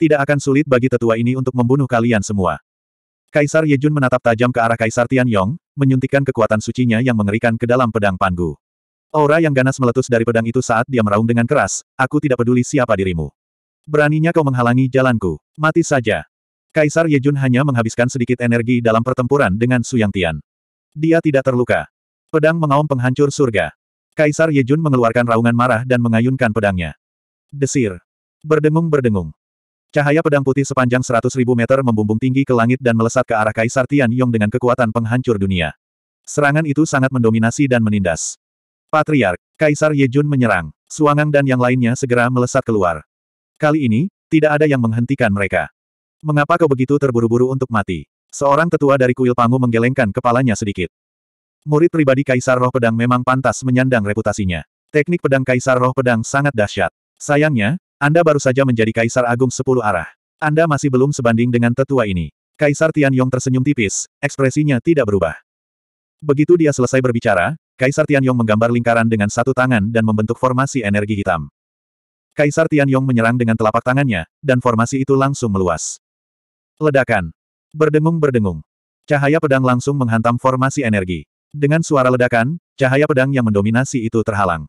Tidak akan sulit bagi tetua ini untuk membunuh kalian semua. Kaisar Yejun menatap tajam ke arah Kaisar Tian Yong, menyuntikkan kekuatan sucinya yang mengerikan ke dalam pedang panggu. Aura yang ganas meletus dari pedang itu saat dia meraung dengan keras, aku tidak peduli siapa dirimu. Beraninya kau menghalangi jalanku. Mati saja. Kaisar Yejun hanya menghabiskan sedikit energi dalam pertempuran dengan Su Yang Tian. Dia tidak terluka. Pedang mengaum penghancur surga. Kaisar Yejun mengeluarkan raungan marah dan mengayunkan pedangnya. Desir. Berdengung-berdengung. Cahaya pedang putih sepanjang 100.000 meter membumbung tinggi ke langit dan melesat ke arah Kaisar Tian Yong dengan kekuatan penghancur dunia. Serangan itu sangat mendominasi dan menindas. Patriark, Kaisar Yejun menyerang. Suangang dan yang lainnya segera melesat keluar. Kali ini, tidak ada yang menghentikan mereka. Mengapa kau begitu terburu-buru untuk mati? Seorang tetua dari kuil Pangu menggelengkan kepalanya sedikit. Murid pribadi Kaisar Roh Pedang memang pantas menyandang reputasinya. Teknik pedang Kaisar Roh Pedang sangat dahsyat. Sayangnya, anda baru saja menjadi Kaisar Agung Sepuluh Arah. Anda masih belum sebanding dengan tetua ini. Kaisar Tianyong tersenyum tipis, ekspresinya tidak berubah. Begitu dia selesai berbicara, Kaisar Tianyong menggambar lingkaran dengan satu tangan dan membentuk formasi energi hitam. Kaisar Tianyong menyerang dengan telapak tangannya, dan formasi itu langsung meluas. Ledakan. Berdengung-berdengung. Cahaya pedang langsung menghantam formasi energi. Dengan suara ledakan, cahaya pedang yang mendominasi itu terhalang.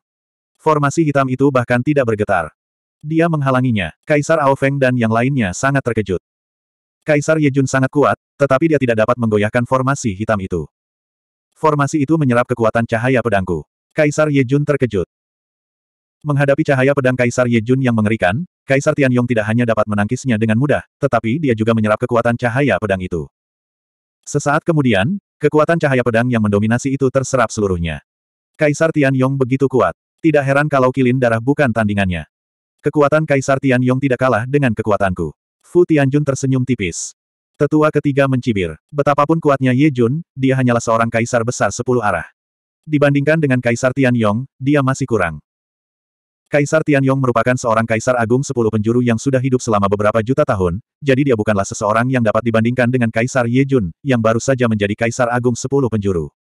Formasi hitam itu bahkan tidak bergetar. Dia menghalanginya, Kaisar Ao Feng dan yang lainnya sangat terkejut. Kaisar Yejun sangat kuat, tetapi dia tidak dapat menggoyahkan formasi hitam itu. Formasi itu menyerap kekuatan cahaya pedangku. Kaisar Yejun terkejut. Menghadapi cahaya pedang Kaisar Yejun yang mengerikan, Kaisar Tianyong tidak hanya dapat menangkisnya dengan mudah, tetapi dia juga menyerap kekuatan cahaya pedang itu. Sesaat kemudian, kekuatan cahaya pedang yang mendominasi itu terserap seluruhnya. Kaisar Tianyong begitu kuat. Tidak heran kalau kilin darah bukan tandingannya. Kekuatan Kaisar Tianyong tidak kalah dengan kekuatanku. Fu Tianjun tersenyum tipis. Tetua ketiga mencibir. Betapapun kuatnya Ye Jun, dia hanyalah seorang kaisar besar sepuluh arah. Dibandingkan dengan Kaisar Tianyong, dia masih kurang. Kaisar Tianyong merupakan seorang kaisar agung sepuluh penjuru yang sudah hidup selama beberapa juta tahun, jadi dia bukanlah seseorang yang dapat dibandingkan dengan Kaisar Ye Jun, yang baru saja menjadi kaisar agung sepuluh penjuru.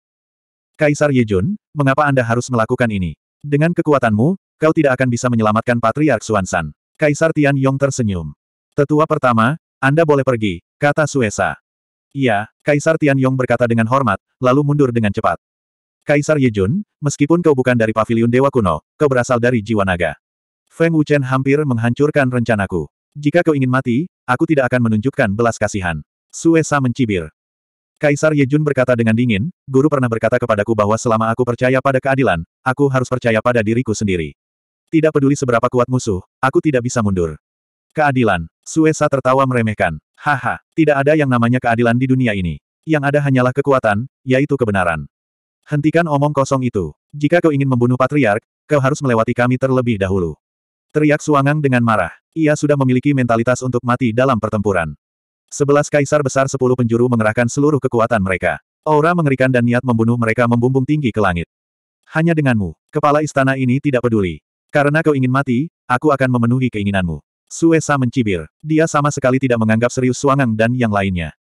Kaisar Ye Jun, mengapa Anda harus melakukan ini? Dengan kekuatanmu, Kau tidak akan bisa menyelamatkan Patriark Suansan. Kaisar Tian Yong tersenyum. Tetua pertama, Anda boleh pergi, kata Suesa. Iya, Kaisar Tian Yong berkata dengan hormat, lalu mundur dengan cepat. Kaisar Yejun, meskipun kau bukan dari Paviliun Dewa Kuno, kau berasal dari jiwa naga. Feng Wuchen hampir menghancurkan rencanaku. Jika kau ingin mati, aku tidak akan menunjukkan belas kasihan. Suesa mencibir. Kaisar Yejun berkata dengan dingin, guru pernah berkata kepadaku bahwa selama aku percaya pada keadilan, aku harus percaya pada diriku sendiri. Tidak peduli seberapa kuat musuh, aku tidak bisa mundur. Keadilan. Suesa tertawa meremehkan. Haha, tidak ada yang namanya keadilan di dunia ini. Yang ada hanyalah kekuatan, yaitu kebenaran. Hentikan omong kosong itu. Jika kau ingin membunuh patriark, kau harus melewati kami terlebih dahulu. Teriak Suangang dengan marah. Ia sudah memiliki mentalitas untuk mati dalam pertempuran. Sebelas kaisar besar sepuluh penjuru mengerahkan seluruh kekuatan mereka. Aura mengerikan dan niat membunuh mereka membumbung tinggi ke langit. Hanya denganmu, kepala istana ini tidak peduli. Karena kau ingin mati, aku akan memenuhi keinginanmu. Suesa mencibir. Dia sama sekali tidak menganggap serius Suangang dan yang lainnya.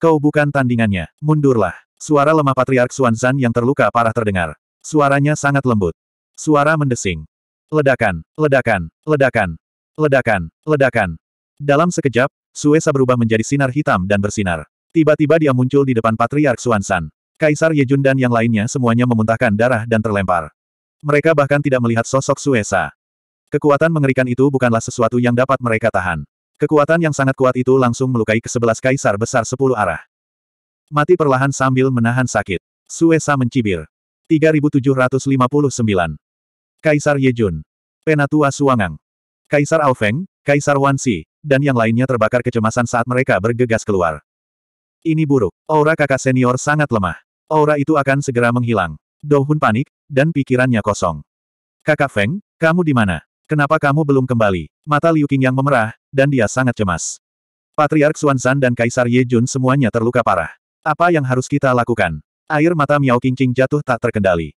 Kau bukan tandingannya. Mundurlah. Suara lemah Patriark Suanzan yang terluka parah terdengar. Suaranya sangat lembut. Suara mendesing. Ledakan, ledakan, ledakan, ledakan, ledakan. Dalam sekejap, Suesa berubah menjadi sinar hitam dan bersinar. Tiba-tiba dia muncul di depan Patriark Suanzan. Kaisar Yejun dan yang lainnya semuanya memuntahkan darah dan terlempar. Mereka bahkan tidak melihat sosok Suesa. Kekuatan mengerikan itu bukanlah sesuatu yang dapat mereka tahan. Kekuatan yang sangat kuat itu langsung melukai kesebelas kaisar besar sepuluh arah. Mati perlahan sambil menahan sakit. Suesa mencibir. 3759. Kaisar Yejun. Penatua Suangang. Kaisar Aofeng, Kaisar Wansi, dan yang lainnya terbakar kecemasan saat mereka bergegas keluar. Ini buruk. Aura kakak senior sangat lemah. Aura itu akan segera menghilang. Dohun panik, dan pikirannya kosong. Kakak Feng, kamu di mana? Kenapa kamu belum kembali? Mata Liu Qing yang memerah, dan dia sangat cemas. Patriark Xuanzan dan Kaisar Ye Jun semuanya terluka parah. Apa yang harus kita lakukan? Air mata Miao Qingqing jatuh tak terkendali.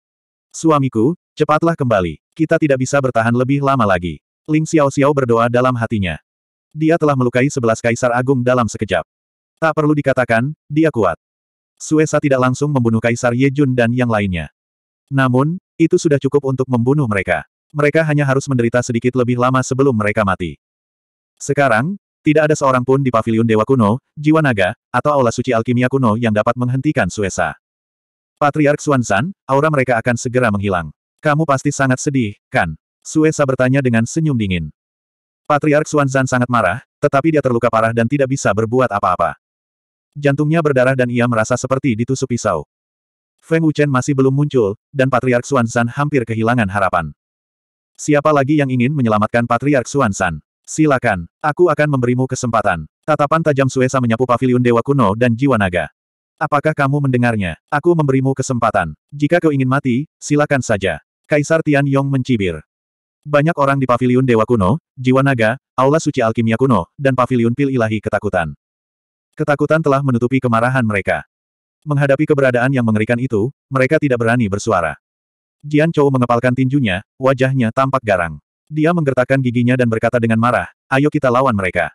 Suamiku, cepatlah kembali. Kita tidak bisa bertahan lebih lama lagi. Ling Xiao Xiao berdoa dalam hatinya. Dia telah melukai sebelas kaisar agung dalam sekejap. Tak perlu dikatakan, dia kuat. Suesa tidak langsung membunuh Kaisar Ye Jun dan yang lainnya. Namun, itu sudah cukup untuk membunuh mereka. Mereka hanya harus menderita sedikit lebih lama sebelum mereka mati. Sekarang, tidak ada seorang pun di Paviliun Dewa Kuno, Jiwa Naga, atau Aula Suci Alkimia Kuno yang dapat menghentikan Suesa. Patriark Xuanzan, aura mereka akan segera menghilang. Kamu pasti sangat sedih, kan? Suesa bertanya dengan senyum dingin. Patriark Xuanzan sangat marah, tetapi dia terluka parah dan tidak bisa berbuat apa-apa. Jantungnya berdarah dan ia merasa seperti ditusuk pisau. Feng Wuchen masih belum muncul, dan Patriark Xuan Shan hampir kehilangan harapan. Siapa lagi yang ingin menyelamatkan Patriark Xuan Shan? Silakan, aku akan memberimu kesempatan. Tatapan tajam Suesa menyapu Paviliun Dewa Kuno dan Jiwa Naga. Apakah kamu mendengarnya? Aku memberimu kesempatan. Jika kau ingin mati, silakan saja. Kaisar Tian Yong mencibir. Banyak orang di Paviliun Dewa Kuno, Jiwa Naga, Aula Suci Alkimia Kuno, dan Paviliun Pil Ilahi ketakutan. Ketakutan telah menutupi kemarahan mereka. Menghadapi keberadaan yang mengerikan itu, mereka tidak berani bersuara. Jian Chou mengepalkan tinjunya, wajahnya tampak garang. Dia menggertakkan giginya dan berkata dengan marah, ayo kita lawan mereka.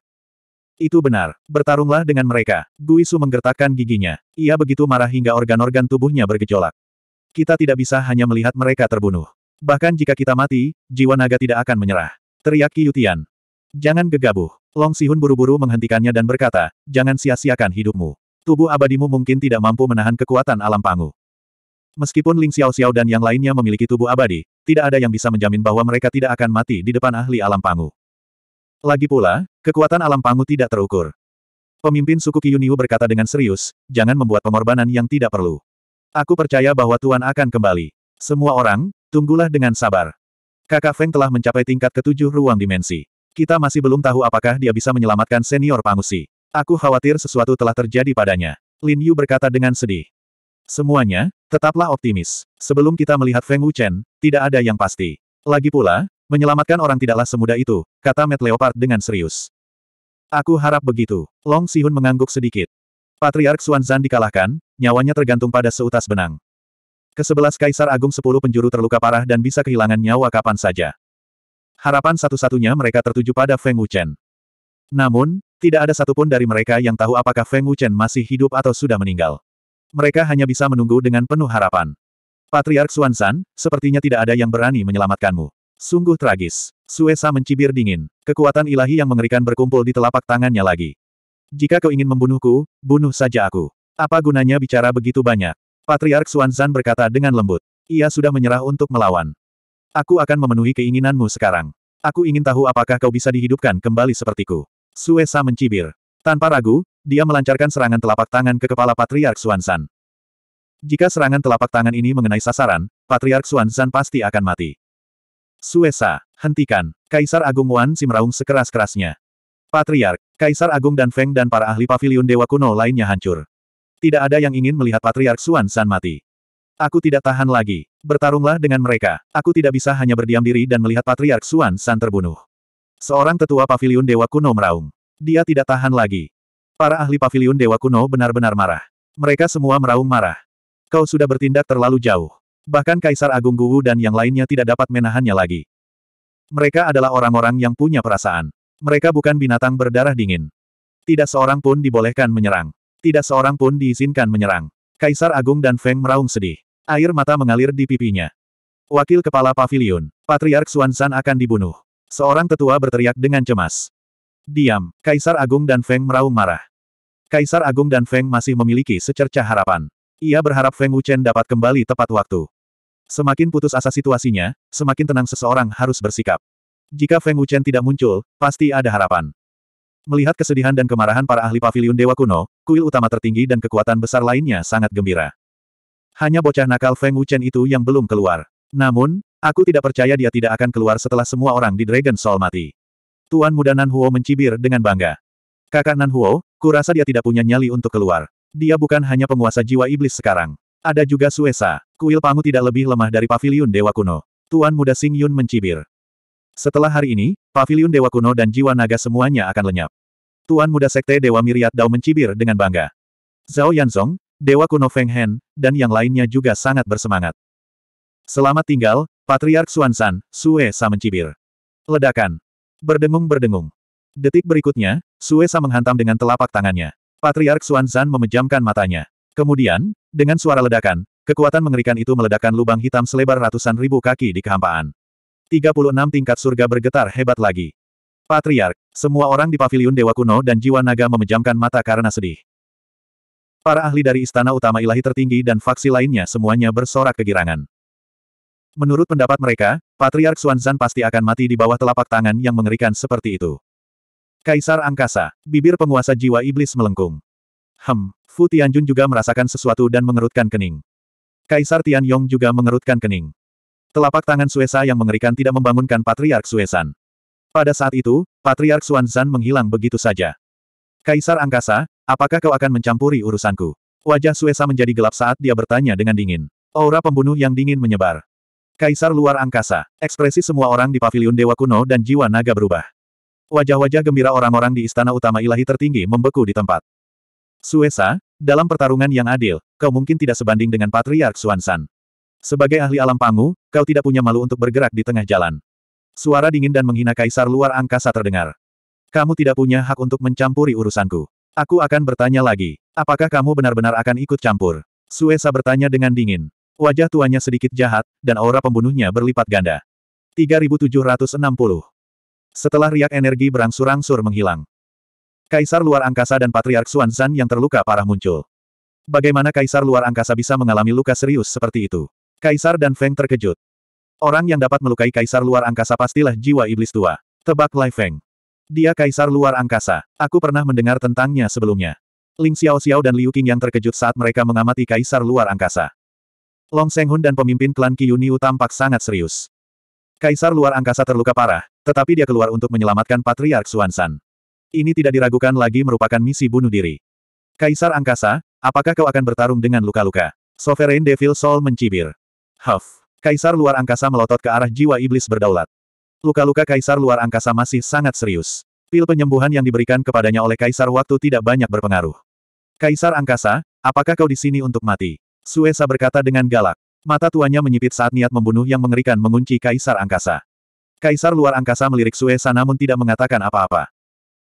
Itu benar, bertarunglah dengan mereka. Guisu menggertakkan giginya. Ia begitu marah hingga organ-organ tubuhnya bergejolak. Kita tidak bisa hanya melihat mereka terbunuh. Bahkan jika kita mati, jiwa naga tidak akan menyerah. Teriak Qiyutian. Jangan gegabah. Long Sihun buru-buru menghentikannya dan berkata, jangan sia-siakan hidupmu. Tubuh abadimu mungkin tidak mampu menahan kekuatan alam pangu. Meskipun Ling Xiao Xiao dan yang lainnya memiliki tubuh abadi, tidak ada yang bisa menjamin bahwa mereka tidak akan mati di depan ahli alam pangu. Lagi pula, kekuatan alam pangu tidak terukur. Pemimpin suku Kiyuniu berkata dengan serius, jangan membuat pengorbanan yang tidak perlu. Aku percaya bahwa Tuan akan kembali. Semua orang, tunggulah dengan sabar. Kakak Feng telah mencapai tingkat ketujuh ruang dimensi. Kita masih belum tahu apakah dia bisa menyelamatkan senior Pangusi. Aku khawatir sesuatu telah terjadi padanya. Lin Yu berkata dengan sedih. Semuanya, tetaplah optimis. Sebelum kita melihat Feng Wuchen, tidak ada yang pasti. Lagi pula, menyelamatkan orang tidaklah semudah itu, kata Matt Leopard dengan serius. Aku harap begitu. Long Sihun mengangguk sedikit. Patriark Xuanzan dikalahkan, nyawanya tergantung pada seutas benang. Kesebelas Kaisar Agung sepuluh penjuru terluka parah dan bisa kehilangan nyawa kapan saja. Harapan satu-satunya mereka tertuju pada Feng Wuchen. Namun, tidak ada satupun dari mereka yang tahu apakah Feng Wuchen masih hidup atau sudah meninggal. Mereka hanya bisa menunggu dengan penuh harapan. Patriark Xuanzan, sepertinya tidak ada yang berani menyelamatkanmu. Sungguh tragis. Suesa mencibir dingin. Kekuatan ilahi yang mengerikan berkumpul di telapak tangannya lagi. Jika kau ingin membunuhku, bunuh saja aku. Apa gunanya bicara begitu banyak? Patriark Xuanzan berkata dengan lembut. Ia sudah menyerah untuk melawan. Aku akan memenuhi keinginanmu sekarang. Aku ingin tahu apakah kau bisa dihidupkan kembali sepertiku. Suesa mencibir. Tanpa ragu, dia melancarkan serangan telapak tangan ke kepala Patriark Xuanzan. Jika serangan telapak tangan ini mengenai sasaran, Patriark Xuanzan pasti akan mati. Suesa, hentikan. Kaisar Agung Wan Simraung sekeras-kerasnya. Patriark, Kaisar Agung dan Feng dan para ahli pavilion Dewa Kuno lainnya hancur. Tidak ada yang ingin melihat Patriark Xuanzan mati. Aku tidak tahan lagi. Bertarunglah dengan mereka. Aku tidak bisa hanya berdiam diri dan melihat Patriark Xuan San terbunuh. Seorang tetua pavilion Dewa Kuno meraung. Dia tidak tahan lagi. Para ahli pavilion Dewa Kuno benar-benar marah. Mereka semua meraung marah. Kau sudah bertindak terlalu jauh. Bahkan Kaisar Agung Guwu dan yang lainnya tidak dapat menahannya lagi. Mereka adalah orang-orang yang punya perasaan. Mereka bukan binatang berdarah dingin. Tidak seorang pun dibolehkan menyerang. Tidak seorang pun diizinkan menyerang. Kaisar Agung dan Feng meraung sedih. Air mata mengalir di pipinya. Wakil Kepala pavilion, Patriark Xuanzan akan dibunuh. Seorang tetua berteriak dengan cemas. Diam, Kaisar Agung dan Feng meraung marah. Kaisar Agung dan Feng masih memiliki secerca harapan. Ia berharap Feng Wuchen dapat kembali tepat waktu. Semakin putus asa situasinya, semakin tenang seseorang harus bersikap. Jika Feng Wuchen tidak muncul, pasti ada harapan. Melihat kesedihan dan kemarahan para ahli pavilion Dewa Kuno, kuil utama tertinggi dan kekuatan besar lainnya sangat gembira. Hanya bocah nakal Feng Wuchen itu yang belum keluar. Namun, aku tidak percaya dia tidak akan keluar setelah semua orang di Dragon Soul mati. Tuan muda Nan Huo mencibir dengan bangga. Kakak Nan Huo, kurasa dia tidak punya nyali untuk keluar. Dia bukan hanya penguasa jiwa iblis sekarang. Ada juga Suesa. Kuil Pangu tidak lebih lemah dari Paviliun Dewa Kuno. Tuan muda Sing Yun mencibir. Setelah hari ini, Paviliun Dewa Kuno dan jiwa naga semuanya akan lenyap. Tuan muda Sekte Dewa Miriat Dao mencibir dengan bangga. Zhao Yanzong, Dewa kuno Feng Hen, dan yang lainnya juga sangat bersemangat. Selamat tinggal, Patriark Xuansan, Sue Sa mencibir. Ledakan. Berdengung-berdengung. Detik berikutnya, Sue Sa menghantam dengan telapak tangannya. Patriark Xuanzan memejamkan matanya. Kemudian, dengan suara ledakan, kekuatan mengerikan itu meledakkan lubang hitam selebar ratusan ribu kaki di kehampaan. 36 tingkat surga bergetar hebat lagi. Patriark, semua orang di paviliun Dewa Kuno dan Jiwa Naga memejamkan mata karena sedih. Para ahli dari Istana Utama Ilahi Tertinggi dan faksi lainnya semuanya bersorak kegirangan. Menurut pendapat mereka, Patriark Xuanzan pasti akan mati di bawah telapak tangan yang mengerikan seperti itu. Kaisar Angkasa, bibir penguasa jiwa iblis melengkung. Hem, Fu Tianjun juga merasakan sesuatu dan mengerutkan kening. Kaisar Tianyong juga mengerutkan kening. Telapak tangan Suesa yang mengerikan tidak membangunkan Patriark Suesan. Pada saat itu, Patriark Xuanzan menghilang begitu saja. Kaisar Angkasa, Apakah kau akan mencampuri urusanku? Wajah Suesa menjadi gelap saat dia bertanya dengan dingin. Aura pembunuh yang dingin menyebar. Kaisar luar angkasa. Ekspresi semua orang di Paviliun Dewa Kuno dan jiwa naga berubah. Wajah-wajah gembira orang-orang di istana utama ilahi tertinggi membeku di tempat. Suesa, dalam pertarungan yang adil, kau mungkin tidak sebanding dengan Patriark Suansan. Sebagai ahli alam pangu, kau tidak punya malu untuk bergerak di tengah jalan. Suara dingin dan menghina kaisar luar angkasa terdengar. Kamu tidak punya hak untuk mencampuri urusanku. Aku akan bertanya lagi. Apakah kamu benar-benar akan ikut campur? Suesa bertanya dengan dingin. Wajah tuanya sedikit jahat, dan aura pembunuhnya berlipat ganda. 3760. Setelah riak energi berangsur-angsur menghilang. Kaisar luar angkasa dan Patriark Zan yang terluka parah muncul. Bagaimana kaisar luar angkasa bisa mengalami luka serius seperti itu? Kaisar dan Feng terkejut. Orang yang dapat melukai kaisar luar angkasa pastilah jiwa iblis tua. Tebak Lai Feng. Dia kaisar luar angkasa. Aku pernah mendengar tentangnya sebelumnya. Ling Xiao Xiao dan Liu Qing yang terkejut saat mereka mengamati kaisar luar angkasa. Long Seng Hun dan pemimpin klan Qiyuniu tampak sangat serius. Kaisar luar angkasa terluka parah, tetapi dia keluar untuk menyelamatkan Patriark Xuanshan. Ini tidak diragukan lagi merupakan misi bunuh diri. Kaisar angkasa, apakah kau akan bertarung dengan luka-luka? Sovereign Devil Soul mencibir. Huff. Kaisar luar angkasa melotot ke arah jiwa iblis berdaulat. Luka-luka kaisar luar angkasa masih sangat serius. Pil penyembuhan yang diberikan kepadanya oleh kaisar waktu tidak banyak berpengaruh. Kaisar angkasa, apakah kau di sini untuk mati? Suesa berkata dengan galak. Mata tuanya menyipit saat niat membunuh yang mengerikan mengunci kaisar angkasa. Kaisar luar angkasa melirik Suesa namun tidak mengatakan apa-apa.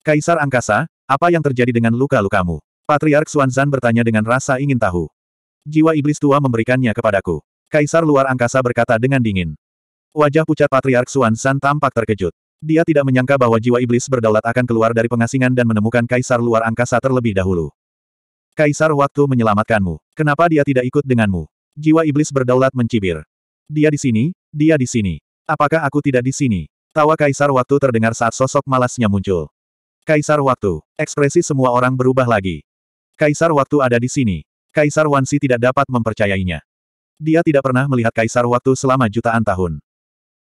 Kaisar angkasa, apa yang terjadi dengan luka-lukamu? Patriark Xuanzan bertanya dengan rasa ingin tahu. Jiwa iblis tua memberikannya kepadaku. Kaisar luar angkasa berkata dengan dingin. Wajah pucat Patriark Xuan San tampak terkejut. Dia tidak menyangka bahwa jiwa iblis berdaulat akan keluar dari pengasingan dan menemukan kaisar luar angkasa terlebih dahulu. Kaisar waktu menyelamatkanmu. Kenapa dia tidak ikut denganmu? Jiwa iblis berdaulat mencibir. Dia di sini, dia di sini. Apakah aku tidak di sini? Tawa kaisar waktu terdengar saat sosok malasnya muncul. Kaisar waktu, ekspresi semua orang berubah lagi. Kaisar waktu ada di sini. Kaisar Wansi tidak dapat mempercayainya. Dia tidak pernah melihat kaisar waktu selama jutaan tahun.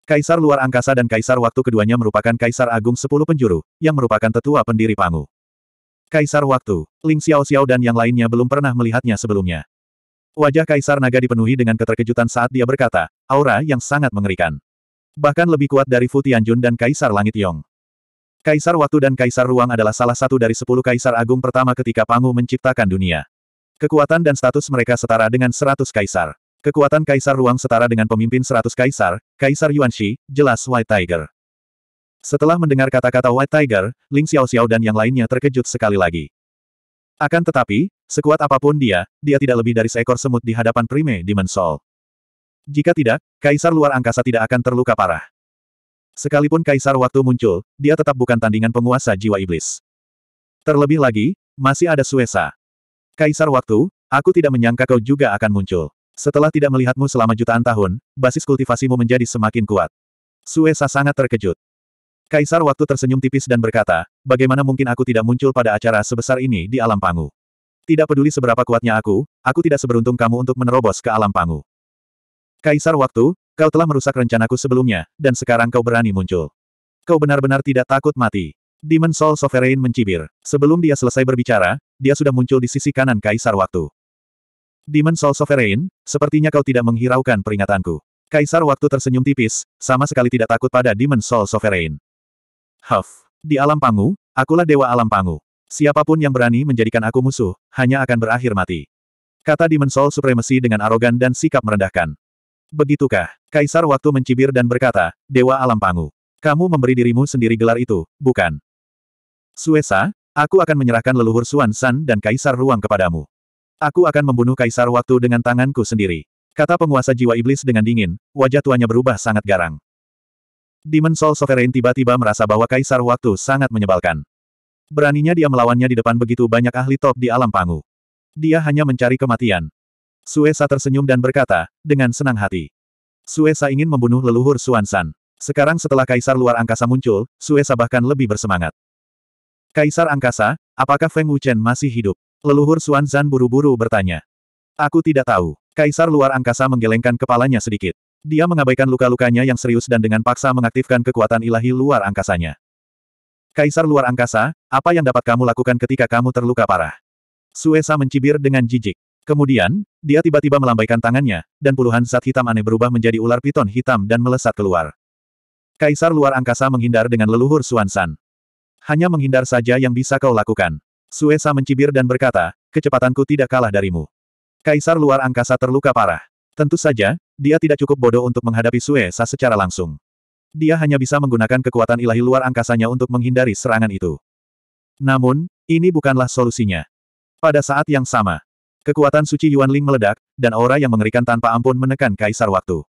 Kaisar luar angkasa dan kaisar waktu keduanya merupakan kaisar agung sepuluh penjuru, yang merupakan tetua pendiri Pangu. Kaisar waktu, Ling Xiao Xiao dan yang lainnya belum pernah melihatnya sebelumnya. Wajah kaisar naga dipenuhi dengan keterkejutan saat dia berkata, aura yang sangat mengerikan. Bahkan lebih kuat dari Fu Tianjun dan kaisar langit Yong. Kaisar waktu dan kaisar ruang adalah salah satu dari sepuluh kaisar agung pertama ketika Pangu menciptakan dunia. Kekuatan dan status mereka setara dengan seratus kaisar. Kekuatan Kaisar Ruang setara dengan pemimpin seratus Kaisar, Kaisar Yuan Shi, jelas White Tiger. Setelah mendengar kata-kata White Tiger, Ling Xiao Xiao dan yang lainnya terkejut sekali lagi. Akan tetapi, sekuat apapun dia, dia tidak lebih dari seekor semut di hadapan Prime Demon Soul. Jika tidak, Kaisar luar angkasa tidak akan terluka parah. Sekalipun Kaisar waktu muncul, dia tetap bukan tandingan penguasa jiwa iblis. Terlebih lagi, masih ada Suesa. Kaisar waktu, aku tidak menyangka kau juga akan muncul. Setelah tidak melihatmu selama jutaan tahun, basis kultivasimu menjadi semakin kuat. Suesa sangat terkejut. Kaisar waktu tersenyum tipis dan berkata, bagaimana mungkin aku tidak muncul pada acara sebesar ini di alam pangu. Tidak peduli seberapa kuatnya aku, aku tidak seberuntung kamu untuk menerobos ke alam pangu. Kaisar waktu, kau telah merusak rencanaku sebelumnya, dan sekarang kau berani muncul. Kau benar-benar tidak takut mati. Demon Soul Sovereign mencibir. Sebelum dia selesai berbicara, dia sudah muncul di sisi kanan Kaisar waktu. Demon Soul Sovereign, sepertinya kau tidak menghiraukan peringatanku. Kaisar waktu tersenyum tipis, sama sekali tidak takut pada Demon Soul Sovereign. Huff. Di alam pangu, akulah dewa alam pangu. Siapapun yang berani menjadikan aku musuh, hanya akan berakhir mati. Kata Demon Soul Supremacy dengan arogan dan sikap merendahkan. Begitukah? Kaisar waktu mencibir dan berkata, Dewa Alam Pangu. Kamu memberi dirimu sendiri gelar itu, bukan? Suesa, aku akan menyerahkan leluhur Suan San dan Kaisar Ruang kepadamu. Aku akan membunuh kaisar waktu dengan tanganku sendiri. Kata penguasa jiwa iblis dengan dingin, wajah tuanya berubah sangat garang. Demon Soul Sovereign tiba-tiba merasa bahwa kaisar waktu sangat menyebalkan. Beraninya dia melawannya di depan begitu banyak ahli top di alam pangu. Dia hanya mencari kematian. Suesa tersenyum dan berkata, dengan senang hati. Suesa ingin membunuh leluhur Suansan. Sekarang setelah kaisar luar angkasa muncul, Suesa bahkan lebih bersemangat. Kaisar angkasa, apakah Feng Wuchen masih hidup? Leluhur Xuan Zan buru-buru bertanya. Aku tidak tahu. Kaisar luar angkasa menggelengkan kepalanya sedikit. Dia mengabaikan luka-lukanya yang serius dan dengan paksa mengaktifkan kekuatan ilahi luar angkasanya. Kaisar luar angkasa, apa yang dapat kamu lakukan ketika kamu terluka parah? Suesa mencibir dengan jijik. Kemudian, dia tiba-tiba melambaikan tangannya, dan puluhan zat hitam aneh berubah menjadi ular piton hitam dan melesat keluar. Kaisar luar angkasa menghindar dengan leluhur Suansan. Hanya menghindar saja yang bisa kau lakukan. Suesa mencibir dan berkata, kecepatanku tidak kalah darimu. Kaisar luar angkasa terluka parah. Tentu saja, dia tidak cukup bodoh untuk menghadapi Suesa secara langsung. Dia hanya bisa menggunakan kekuatan ilahi luar angkasanya untuk menghindari serangan itu. Namun, ini bukanlah solusinya. Pada saat yang sama, kekuatan suci Yuan Ling meledak, dan aura yang mengerikan tanpa ampun menekan Kaisar Waktu.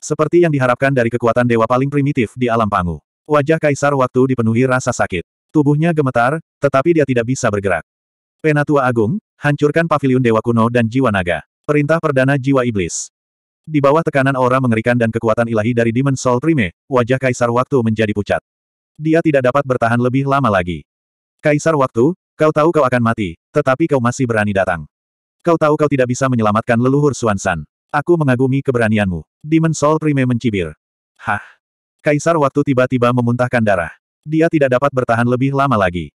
Seperti yang diharapkan dari kekuatan dewa paling primitif di alam pangu. Wajah Kaisar Waktu dipenuhi rasa sakit. Tubuhnya gemetar, tetapi dia tidak bisa bergerak. Penatua Agung, hancurkan Paviliun Dewa Kuno dan Jiwa Naga. Perintah Perdana Jiwa Iblis. Di bawah tekanan aura mengerikan dan kekuatan ilahi dari Demon Soul Prime, wajah Kaisar Waktu menjadi pucat. Dia tidak dapat bertahan lebih lama lagi. Kaisar Waktu, kau tahu kau akan mati, tetapi kau masih berani datang. Kau tahu kau tidak bisa menyelamatkan leluhur Suansan. Aku mengagumi keberanianmu. Demon Soul Prime mencibir. Hah. Kaisar Waktu tiba-tiba memuntahkan darah. Dia tidak dapat bertahan lebih lama lagi.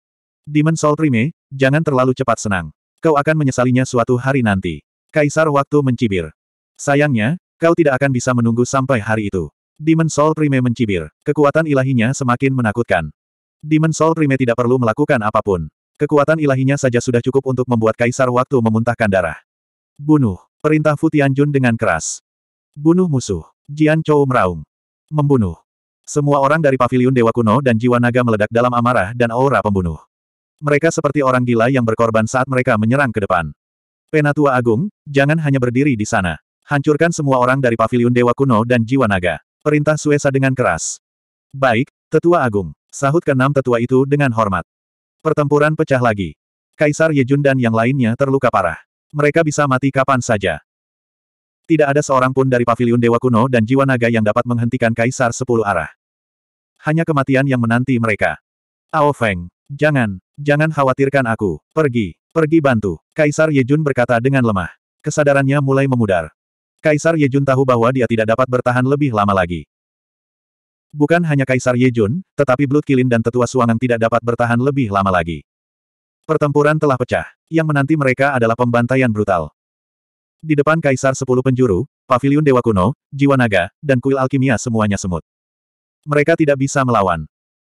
Demon Soul Trime, jangan terlalu cepat senang. Kau akan menyesalinya suatu hari nanti. Kaisar Waktu mencibir. Sayangnya, kau tidak akan bisa menunggu sampai hari itu. Demon Soul Prime mencibir. Kekuatan ilahinya semakin menakutkan. Demon Soul Prime tidak perlu melakukan apapun. Kekuatan ilahinya saja sudah cukup untuk membuat Kaisar Waktu memuntahkan darah. Bunuh. Perintah Futianjun dengan keras. Bunuh musuh. Jian Chou meraung. Membunuh. Semua orang dari paviliun Dewa Kuno dan jiwa naga meledak dalam amarah dan aura pembunuh. Mereka seperti orang gila yang berkorban saat mereka menyerang ke depan. Penatua Agung, jangan hanya berdiri di sana. Hancurkan semua orang dari paviliun Dewa Kuno dan jiwa naga. Perintah Suesa dengan keras. Baik, Tetua Agung. Sahut keenam tetua itu dengan hormat. Pertempuran pecah lagi. Kaisar Yejun dan yang lainnya terluka parah. Mereka bisa mati kapan saja. Tidak ada seorang pun dari paviliun Dewa Kuno dan Jiwa Naga yang dapat menghentikan Kaisar Sepuluh Arah. Hanya kematian yang menanti mereka. Ao Feng, jangan, jangan khawatirkan aku, pergi, pergi bantu. Kaisar Yejun berkata dengan lemah. Kesadarannya mulai memudar. Kaisar Yejun tahu bahwa dia tidak dapat bertahan lebih lama lagi. Bukan hanya Kaisar Yejun, tetapi Blood Kilin dan Tetua Suangan tidak dapat bertahan lebih lama lagi. Pertempuran telah pecah. Yang menanti mereka adalah pembantaian brutal. Di depan kaisar sepuluh penjuru, paviliun dewa kuno, jiwa naga, dan kuil alkimia semuanya semut. Mereka tidak bisa melawan.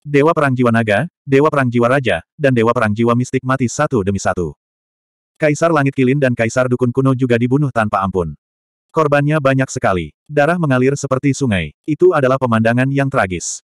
Dewa perang jiwa naga, dewa perang jiwa raja, dan dewa perang jiwa mistik mati satu demi satu. Kaisar langit kilin dan kaisar dukun kuno juga dibunuh tanpa ampun. Korbannya banyak sekali. Darah mengalir seperti sungai. Itu adalah pemandangan yang tragis.